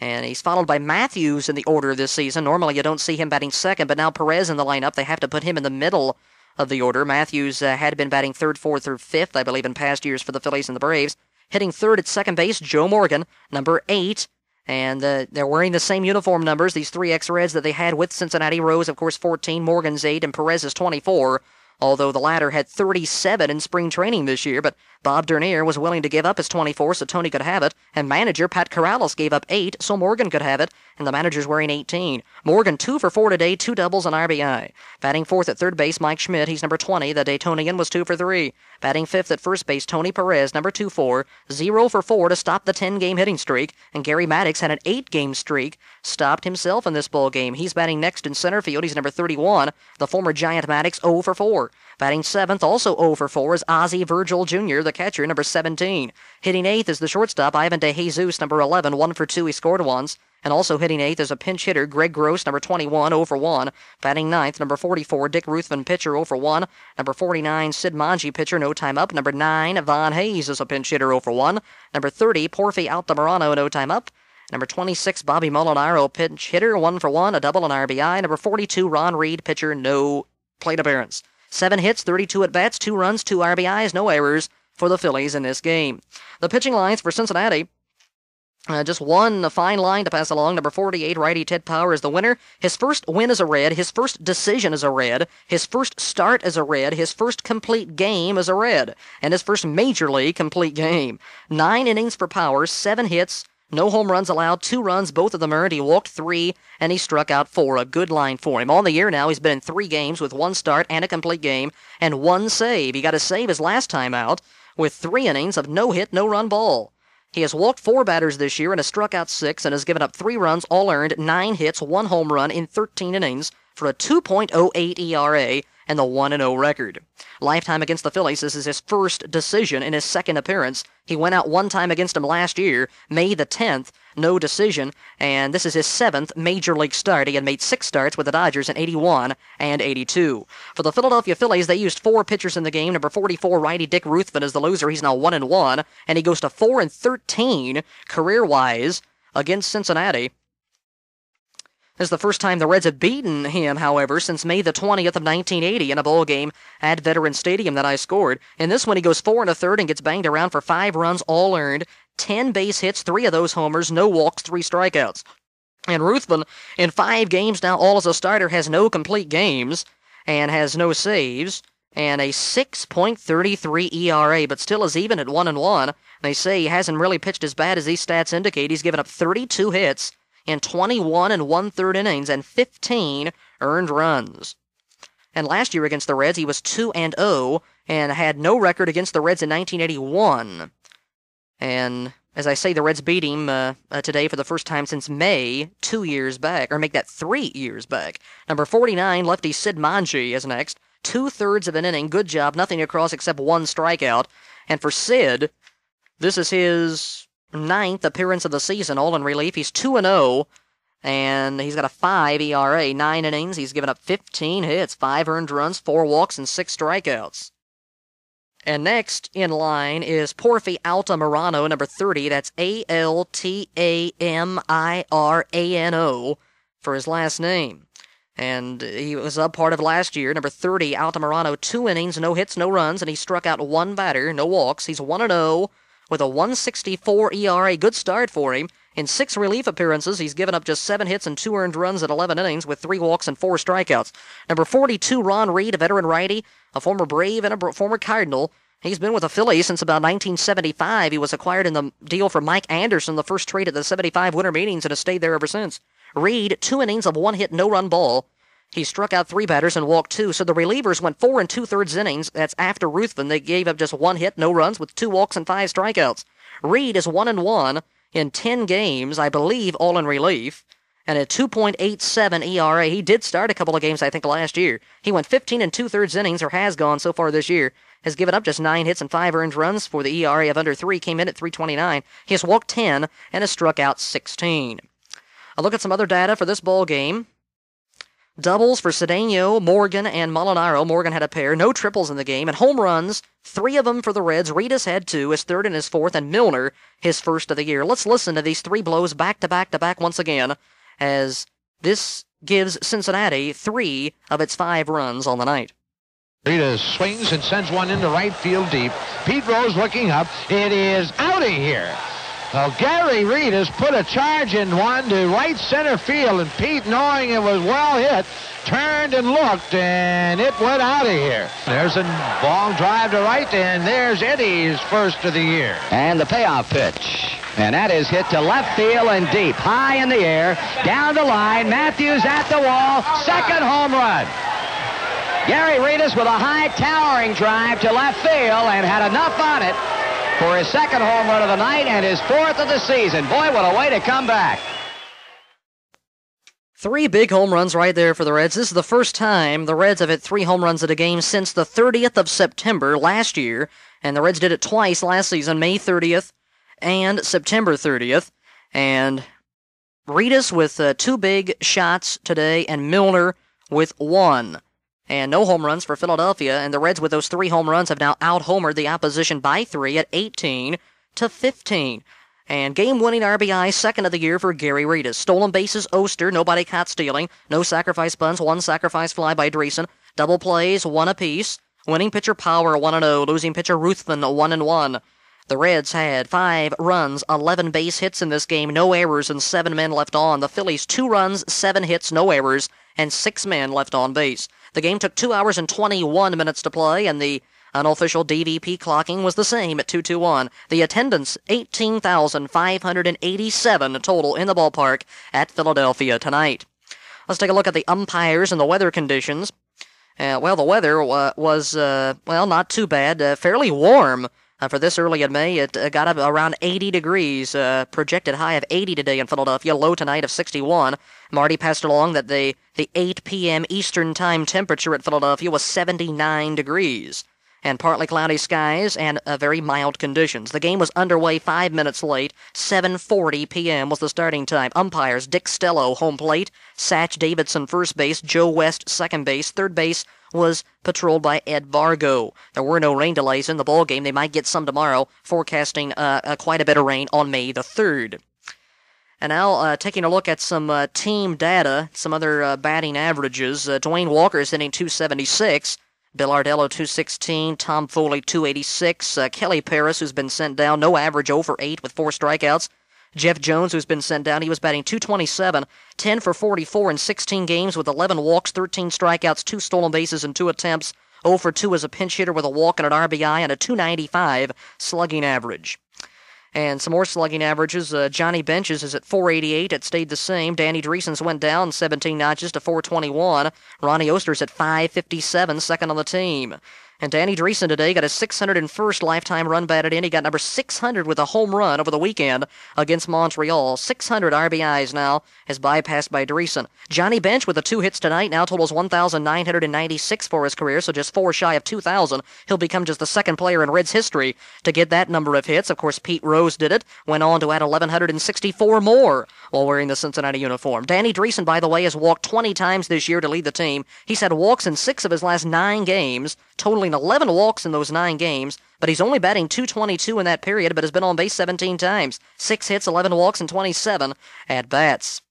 S1: And he's followed by Matthews in the order this season. Normally you don't see him batting second, but now Perez in the lineup. They have to put him in the middle of the order. Matthews uh, had been batting third, fourth, or fifth, I believe, in past years for the Phillies and the Braves. Hitting third at second base, Joe Morgan, number eight and uh, they're wearing the same uniform numbers, these three X Reds that they had with Cincinnati. Rose, of course, 14, Morgan's 8, and Perez's 24, although the latter had 37 in spring training this year. But Bob Dernier was willing to give up his 24 so Tony could have it, and manager Pat Corrales gave up 8 so Morgan could have it, and the manager's wearing 18. Morgan 2 for 4 today, 2 doubles and RBI. Batting 4th at third base, Mike Schmidt, he's number 20. The Daytonian was 2 for 3. Batting 5th at first base, Tony Perez, number 2 4, 0 for 4 to stop the 10 game hitting streak, and Gary Maddox had an 8 game streak, stopped himself in this ball game. He's batting next in center field, he's number 31. The former Giant Maddox 0 for 4. Batting seventh, also over four, is Ozzie Virgil Jr., the catcher, number 17. Hitting eighth is the shortstop, Ivan DeJesus, number 11, one for two, he scored once. And also hitting eighth is a pinch hitter, Greg Gross, number 21, over 1. Batting ninth, number 44, Dick Ruthven, pitcher, over 1. Number 49, Sid Manji, pitcher, no time up. Number 9, Von Hayes is a pinch hitter, over 1. Number 30, Porfi Altamirano, no time up. Number 26, Bobby Molinaro, pinch hitter, 1 for 1, a double and RBI. Number 42, Ron Reed, pitcher, no plate appearance. Seven hits, 32 at bats, two runs, two RBIs, no errors for the Phillies in this game. The pitching lines for Cincinnati. Uh, just one fine line to pass along. Number 48, righty Ted Power is the winner. His first win is a red. His first decision is a red. His first start is a red. His first complete game is a red. And his first major league complete game. Nine innings for Power, seven hits, no home runs allowed, two runs, both of them earned. He walked three, and he struck out four. A good line for him. On the year now, he's been in three games with one start and a complete game and one save. He got a save his last time out with three innings of no hit, no run ball. He has walked four batters this year and has struck out six and has given up three runs, all earned, nine hits, one home run in 13 innings for a 2.08 ERA and the 1 0 record. Lifetime against the Phillies, this is his first decision in his second appearance. He went out one time against them last year, May the 10th, no decision, and this is his seventh major league start. He had made six starts with the Dodgers in 81 and 82. For the Philadelphia Phillies, they used four pitchers in the game. Number 44, righty Dick Ruthven is the loser. He's now 1 and 1, and he goes to 4 and 13 career wise against Cincinnati is the first time the Reds have beaten him, however, since May the 20th of 1980 in a bowl game at Veterans Stadium that I scored. In this one, he goes four and a third and gets banged around for five runs all earned, 10 base hits, three of those homers, no walks, three strikeouts. And Ruthven, in five games now, all as a starter, has no complete games and has no saves and a 6.33 ERA, but still is even at 1 and 1. They say he hasn't really pitched as bad as these stats indicate. He's given up 32 hits in 21 and one third innings and 15 earned runs. And last year against the Reds, he was 2 and 0 and had no record against the Reds in 1981. And as I say, the Reds beat him uh, uh, today for the first time since May, two years back, or make that three years back. Number 49, lefty Sid Manji is next. Two thirds of an inning, good job, nothing across except one strikeout. And for Sid, this is his ninth appearance of the season, all in relief. He's 2 and 0, and he's got a 5 ERA. Nine innings, he's given up 15 hits, five earned runs, four walks, and six strikeouts. And next in line is Porfi Altamirano, number 30. That's A L T A M I R A N O for his last name. And he was a part of last year, number 30, Altamirano, two innings, no hits, no runs, and he struck out one batter, no walks. He's 1 0 with a 164 ERA. Good start for him. In six relief appearances, he's given up just seven hits and two earned runs in 11 innings with three walks and four strikeouts. Number 42, Ron Reed, a veteran righty, a former Brave and a former Cardinal. He's been with the Phillies since about 1975. He was acquired in the deal for Mike Anderson, the first trade at the 75 winter meetings, and has stayed there ever since. Reed, two innings of one hit, no run ball. He struck out three batters and walked two, so the relievers went four and two thirds innings. That's after Ruthven. They gave up just one hit, no runs, with two walks and five strikeouts. Reed is one and one in 10 games, I believe, all in relief. And a 2.87 ERA, he did start a couple of games, I think, last year. He went 15 and two thirds innings, or has gone so far this year. Has given up just nine hits and five earned runs for the ERA of under three, came in at 329. He has walked 10 and has struck out 16. A look at some other data for this ball game. Doubles for Cedeno, Morgan, and Molinaro. Morgan had a pair, no triples in the game, and home runs, three of them for the Reds. Reedus had two, his third and his fourth, and Milner, his first of the year. Let's listen to these three blows back to back to back once again, as this gives Cincinnati three of its five runs on the night.
S3: Rita swings and sends one into right field deep. Pete Rose looking up. It is out of here. Well, Gary Reed has put a charge in one to right center field, and Pete, knowing it was well hit, turned and looked, and it went out of here. There's a long drive to right, and
S2: there's Eddie's first of the year. And the payoff pitch. And that is hit to left field and deep, high in the air, down the line. Matthews at the wall, second home run. Gary Reedus with a high towering drive to left field and had enough on it for his second home run of the night and his fourth of the season. Boy, what a way to come back.
S1: Three big home runs right there for the Reds. This is the first time the Reds have hit three home runs at a game since the 30th of September last year, and the Reds did it twice last season, May 30th and September 30th. And Reedus with uh, two big shots today, and Milner with one and no home runs for Philadelphia. And the Reds, with those three home runs, have now out homered the opposition by three at 18 to 15. And game winning RBI, second of the year for Gary Reedus. Stolen bases, Oster, nobody caught stealing. No sacrifice bunts, one sacrifice fly by Dreesen. Double plays, one apiece. Winning pitcher Power, 1 0. Losing pitcher Ruthven, 1 1. The Reds had five runs, 11 base hits in this game, no errors, and seven men left on. The Phillies, two runs, seven hits, no errors, and six men left on base. The game took 2 hours and 21 minutes to play, and the unofficial DVP clocking was the same at 221. The attendance 18,587 total in the ballpark at Philadelphia tonight. Let's take a look at the umpires and the weather conditions. Uh, well, the weather uh, was, uh, well, not too bad. Uh, fairly warm uh, for this early in May, it uh, got up around 80 degrees, uh, projected high of 80 today in Philadelphia, low tonight of 61. Marty passed along that the, the 8 p.m. Eastern Time temperature at Philadelphia was 79 degrees. And partly cloudy skies and uh, very mild conditions. The game was underway five minutes late. 7:40 p.m. was the starting time. Umpires: Dick Stello, home plate; Satch Davidson, first base; Joe West, second base; third base was patrolled by Ed Vargo. There were no rain delays in the ball game. They might get some tomorrow, forecasting uh, uh, quite a bit of rain on May the 3rd. And now, uh, taking a look at some uh, team data, some other uh, batting averages. Uh, Dwayne Walker is hitting 276, Bill Ardello 216, Tom Foley 286, uh, Kelly Paris, who's been sent down, no average over 8 with four strikeouts, Jeff Jones, who's been sent down, he was batting 227, 10 for 44 in 16 games with 11 walks, 13 strikeouts, 2 stolen bases, and 2 attempts. 0 for 2 as a pinch hitter with a walk and an RBI and a 295 slugging average. And some more slugging averages. Uh, Johnny Benches is at 488. It stayed the same. Danny Dreesen's went down 17 notches to 421. Ronnie Oster's at 557, second on the team. And Danny Dreesen today got his 601st lifetime run batted in. He got number 600 with a home run over the weekend against Montreal. 600 RBIs now has bypassed by Dreesen. Johnny Bench with the two hits tonight now totals 1,996 for his career, so just four shy of 2,000. He'll become just the second player in Reds history to get that number of hits. Of course, Pete Rose did it, went on to add 1,164 more while wearing the Cincinnati uniform. Danny Dreesen, by the way, has walked 20 times this year to lead the team. He's had walks in six of his last nine games totaling 11 walks in those nine games, but he's only batting 222 in that period, but has been on base 17 times. Six hits, 11 walks, and 27 at bats.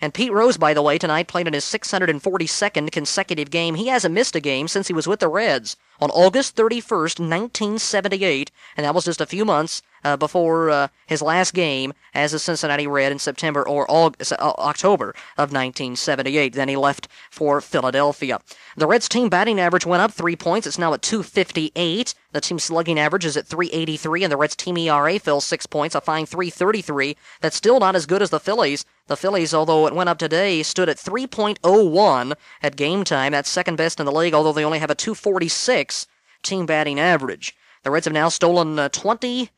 S1: And Pete Rose, by the way, tonight played in his 642nd consecutive game. He hasn't missed a game since he was with the Reds on August 31st, 1978, and that was just a few months uh, before uh, his last game as a Cincinnati Red in September or August, uh, October of 1978. Then he left for Philadelphia. The Reds team batting average went up three points. It's now at 258. The team slugging average is at 383, and the Reds' team ERA fell six points, a fine 333. That's still not as good as the Phillies. The Phillies, although it went up today, stood at 3.01 at game time. That's second best in the league, although they only have a 246 team batting average. The Reds have now stolen uh, 20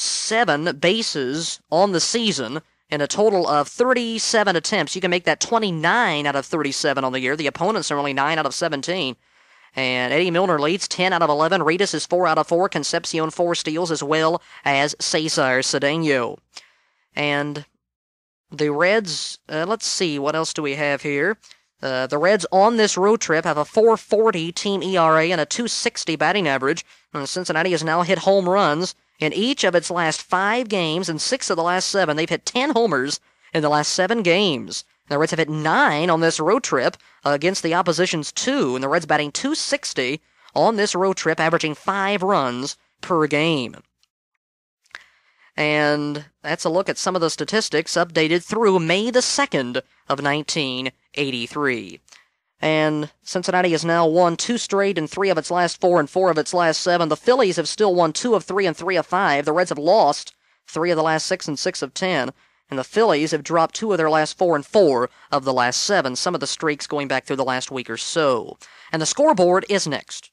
S1: seven bases on the season in a total of 37 attempts. You can make that 29 out of 37 on the year. The opponents are only 9 out of 17. And Eddie Milner leads 10 out of 11. Reedus is 4 out of 4. Concepcion 4 steals as well as Cesar Cedeno. And the Reds, uh, let's see, what else do we have here? Uh, the Reds on this road trip have a 440 team ERA and a 260 batting average. And uh, Cincinnati has now hit home runs in each of its last five games and six of the last seven, they've hit 10 homers in the last seven games. The Reds have hit nine on this road trip against the opposition's two, and the Reds batting 260 on this road trip, averaging five runs per game. And that's a look at some of the statistics updated through May the 2nd of 1983. And Cincinnati has now won two straight and three of its last four and four of its last seven. The Phillies have still won two of three and three of five. The Reds have lost three of the last six and six of ten. And the Phillies have dropped two of their last four and four of the last seven, some of the streaks going back through the last week or so. And the scoreboard is next.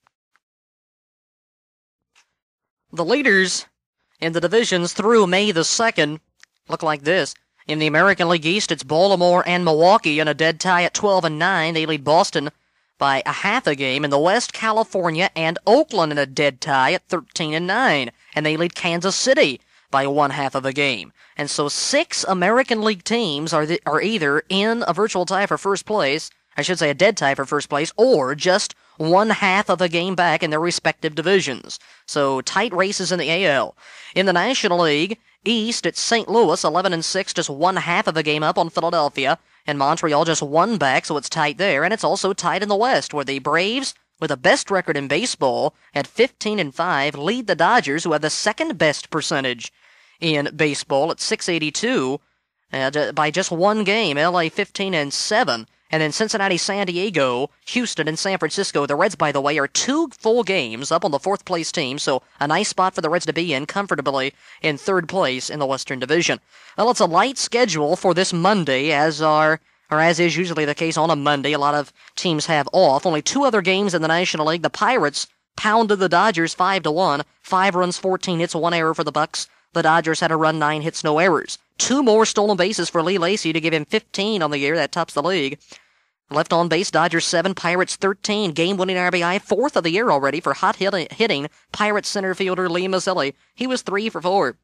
S1: The leaders in the divisions through May the 2nd look like this. In the American League East, it's Baltimore and Milwaukee in a dead tie at 12 and 9. They lead Boston by a half a game. In the West, California and Oakland in a dead tie at 13 and 9. And they lead Kansas City by one half of a game. And so six American League teams are, the, are either in a virtual tie for first place, I should say a dead tie for first place, or just one half of a game back in their respective divisions. So tight races in the AL. In the National League, East, it's St. Louis, 11 and 6, just one half of a game up on Philadelphia. And Montreal just one back, so it's tight there. And it's also tight in the West, where the Braves, with the best record in baseball at 15 and 5, lead the Dodgers, who have the second best percentage in baseball at 682 uh, by just one game. LA 15 and 7. And then Cincinnati, San Diego, Houston, and San Francisco. The Reds, by the way, are two full games up on the fourth place team, so a nice spot for the Reds to be in, comfortably in third place in the Western Division. Well, it's a light schedule for this Monday, as are or as is usually the case on a Monday. A lot of teams have off. Only two other games in the National League. The Pirates pounded the Dodgers five to one, five runs, fourteen hits, one error for the Bucks. The Dodgers had a run nine hits, no errors. Two more stolen bases for Lee Lacey to give him 15 on the year. That tops the league. Left on base, Dodgers 7, Pirates 13. Game winning RBI, fourth of the year already for hot hitting, hitting Pirates center fielder Lee Mazzilli. He was 3 for 4.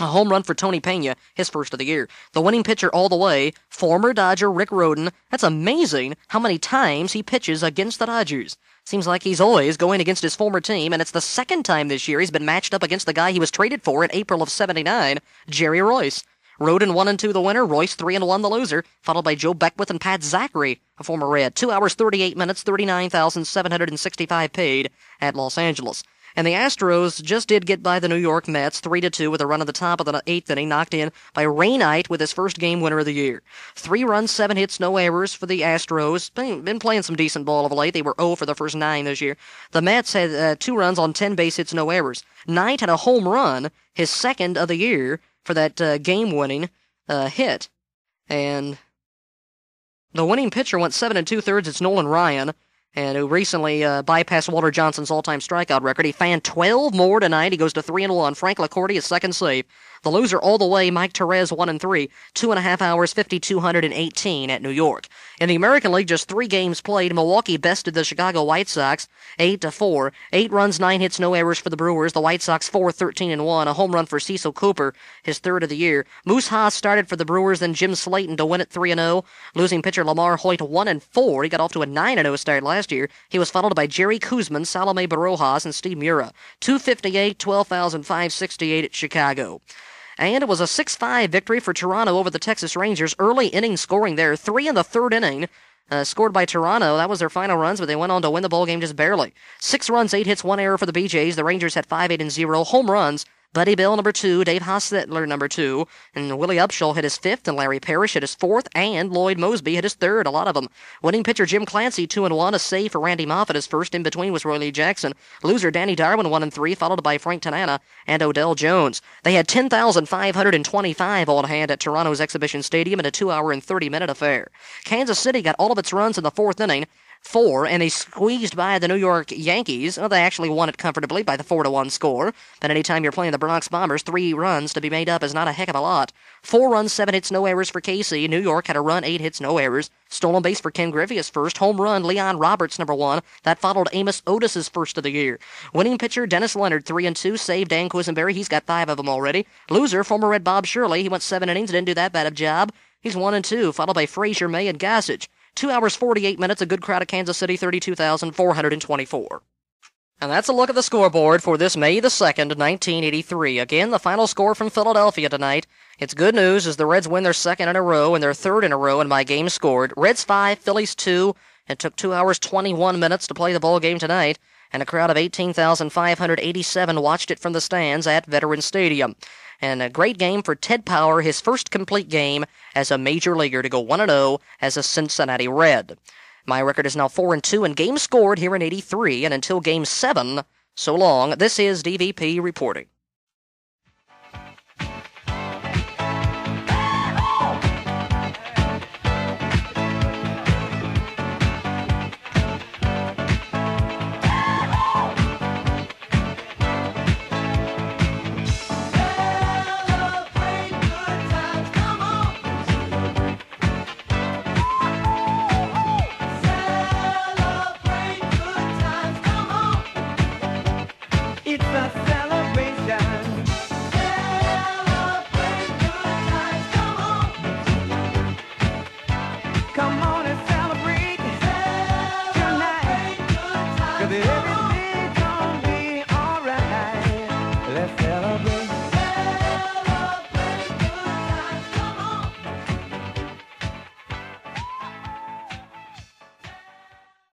S1: A home run for Tony Pena, his first of the year. The winning pitcher all the way, former Dodger Rick Roden. That's amazing how many times he pitches against the Dodgers. Seems like he's always going against his former team, and it's the second time this year he's been matched up against the guy he was traded for in April of 79, Jerry Royce. Roden 1 and 2 the winner, Royce 3 and 1 the loser, followed by Joe Beckwith and Pat Zachary, a former Red. 2 hours 38 minutes, 39,765 paid at Los Angeles. And the Astros just did get by the New York Mets 3 to 2 with a run at the top of the eighth inning, knocked in by Ray Knight with his first game winner of the year. Three runs, seven hits, no errors for the Astros. Been, been playing some decent ball of late. They were 0 for the first nine this year. The Mets had uh, two runs on 10 base hits, no errors. Knight had a home run, his second of the year, for that uh, game winning uh, hit. And the winning pitcher went seven and two thirds. It's Nolan Ryan and who recently uh, bypassed Walter Johnson's all-time strikeout record. He fanned 12 more tonight. He goes to 3 and 1. Frank LaCorte is second safe. The loser all the way, Mike Therese, 1 and 3, 2.5 hours, 5,218 at New York. In the American League, just three games played. Milwaukee bested the Chicago White Sox 8 to 4. Eight runs, nine hits, no errors for the Brewers. The White Sox 4 13 and 1. A home run for Cecil Cooper, his third of the year. Moose Haas started for the Brewers, then Jim Slayton to win it 3 0. Losing pitcher Lamar Hoyt 1 and 4. He got off to a 9 0 start last year. He was followed by Jerry Kuzman, Salome Barojas, and Steve Mura. 258, 12,568 at Chicago. And it was a 6 5 victory for Toronto over the Texas Rangers. Early inning scoring there, three in the third inning. Uh, scored by Toronto. That was their final runs, but they went on to win the ball game just barely. Six runs, eight hits, one error for the BJs. The Rangers had five, eight, and zero home runs Buddy Bill, number two, Dave Hostetler, number two, and Willie Upshaw hit his fifth, and Larry Parrish hit his fourth, and Lloyd Mosby hit his third. A lot of them. Winning pitcher Jim Clancy, two and one, a save for Randy Moffat. His first in between was Roy Lee Jackson. Loser Danny Darwin, one and three, followed by Frank Tanana and Odell Jones. They had 10,525 on hand at Toronto's Exhibition Stadium in a two hour and 30 minute affair. Kansas City got all of its runs in the fourth inning four, and they squeezed by the New York Yankees. Well, they actually won it comfortably by the four to one score. But anytime you're playing the Bronx Bombers, three runs to be made up is not a heck of a lot. Four runs, seven hits, no errors for Casey. New York had a run, eight hits, no errors. Stolen base for Ken Griffey's first. Home run, Leon Roberts, number one. That followed Amos Otis's first of the year. Winning pitcher, Dennis Leonard, three and two. Saved Dan Quisenberry. He's got five of them already. Loser, former Red Bob Shirley. He went seven innings, didn't do that bad of a job. He's one and two, followed by Frazier May and Gossage. Two hours, 48 minutes, a good crowd of Kansas City, 32,424. And that's a look at the scoreboard for this May the 2nd, 1983. Again, the final score from Philadelphia tonight. It's good news as the Reds win their second in a row and their third in a row in my game scored. Reds 5, Phillies 2. It took 2 hours 21 minutes to play the ball game tonight, and a crowd of 18,587 watched it from the stands at Veterans Stadium. And a great game for Ted Power, his first complete game as a major leaguer to go 1 0 as a Cincinnati Red. My record is now 4 and 2 and games scored here in 83. And until game 7, so long. This is DVP reporting.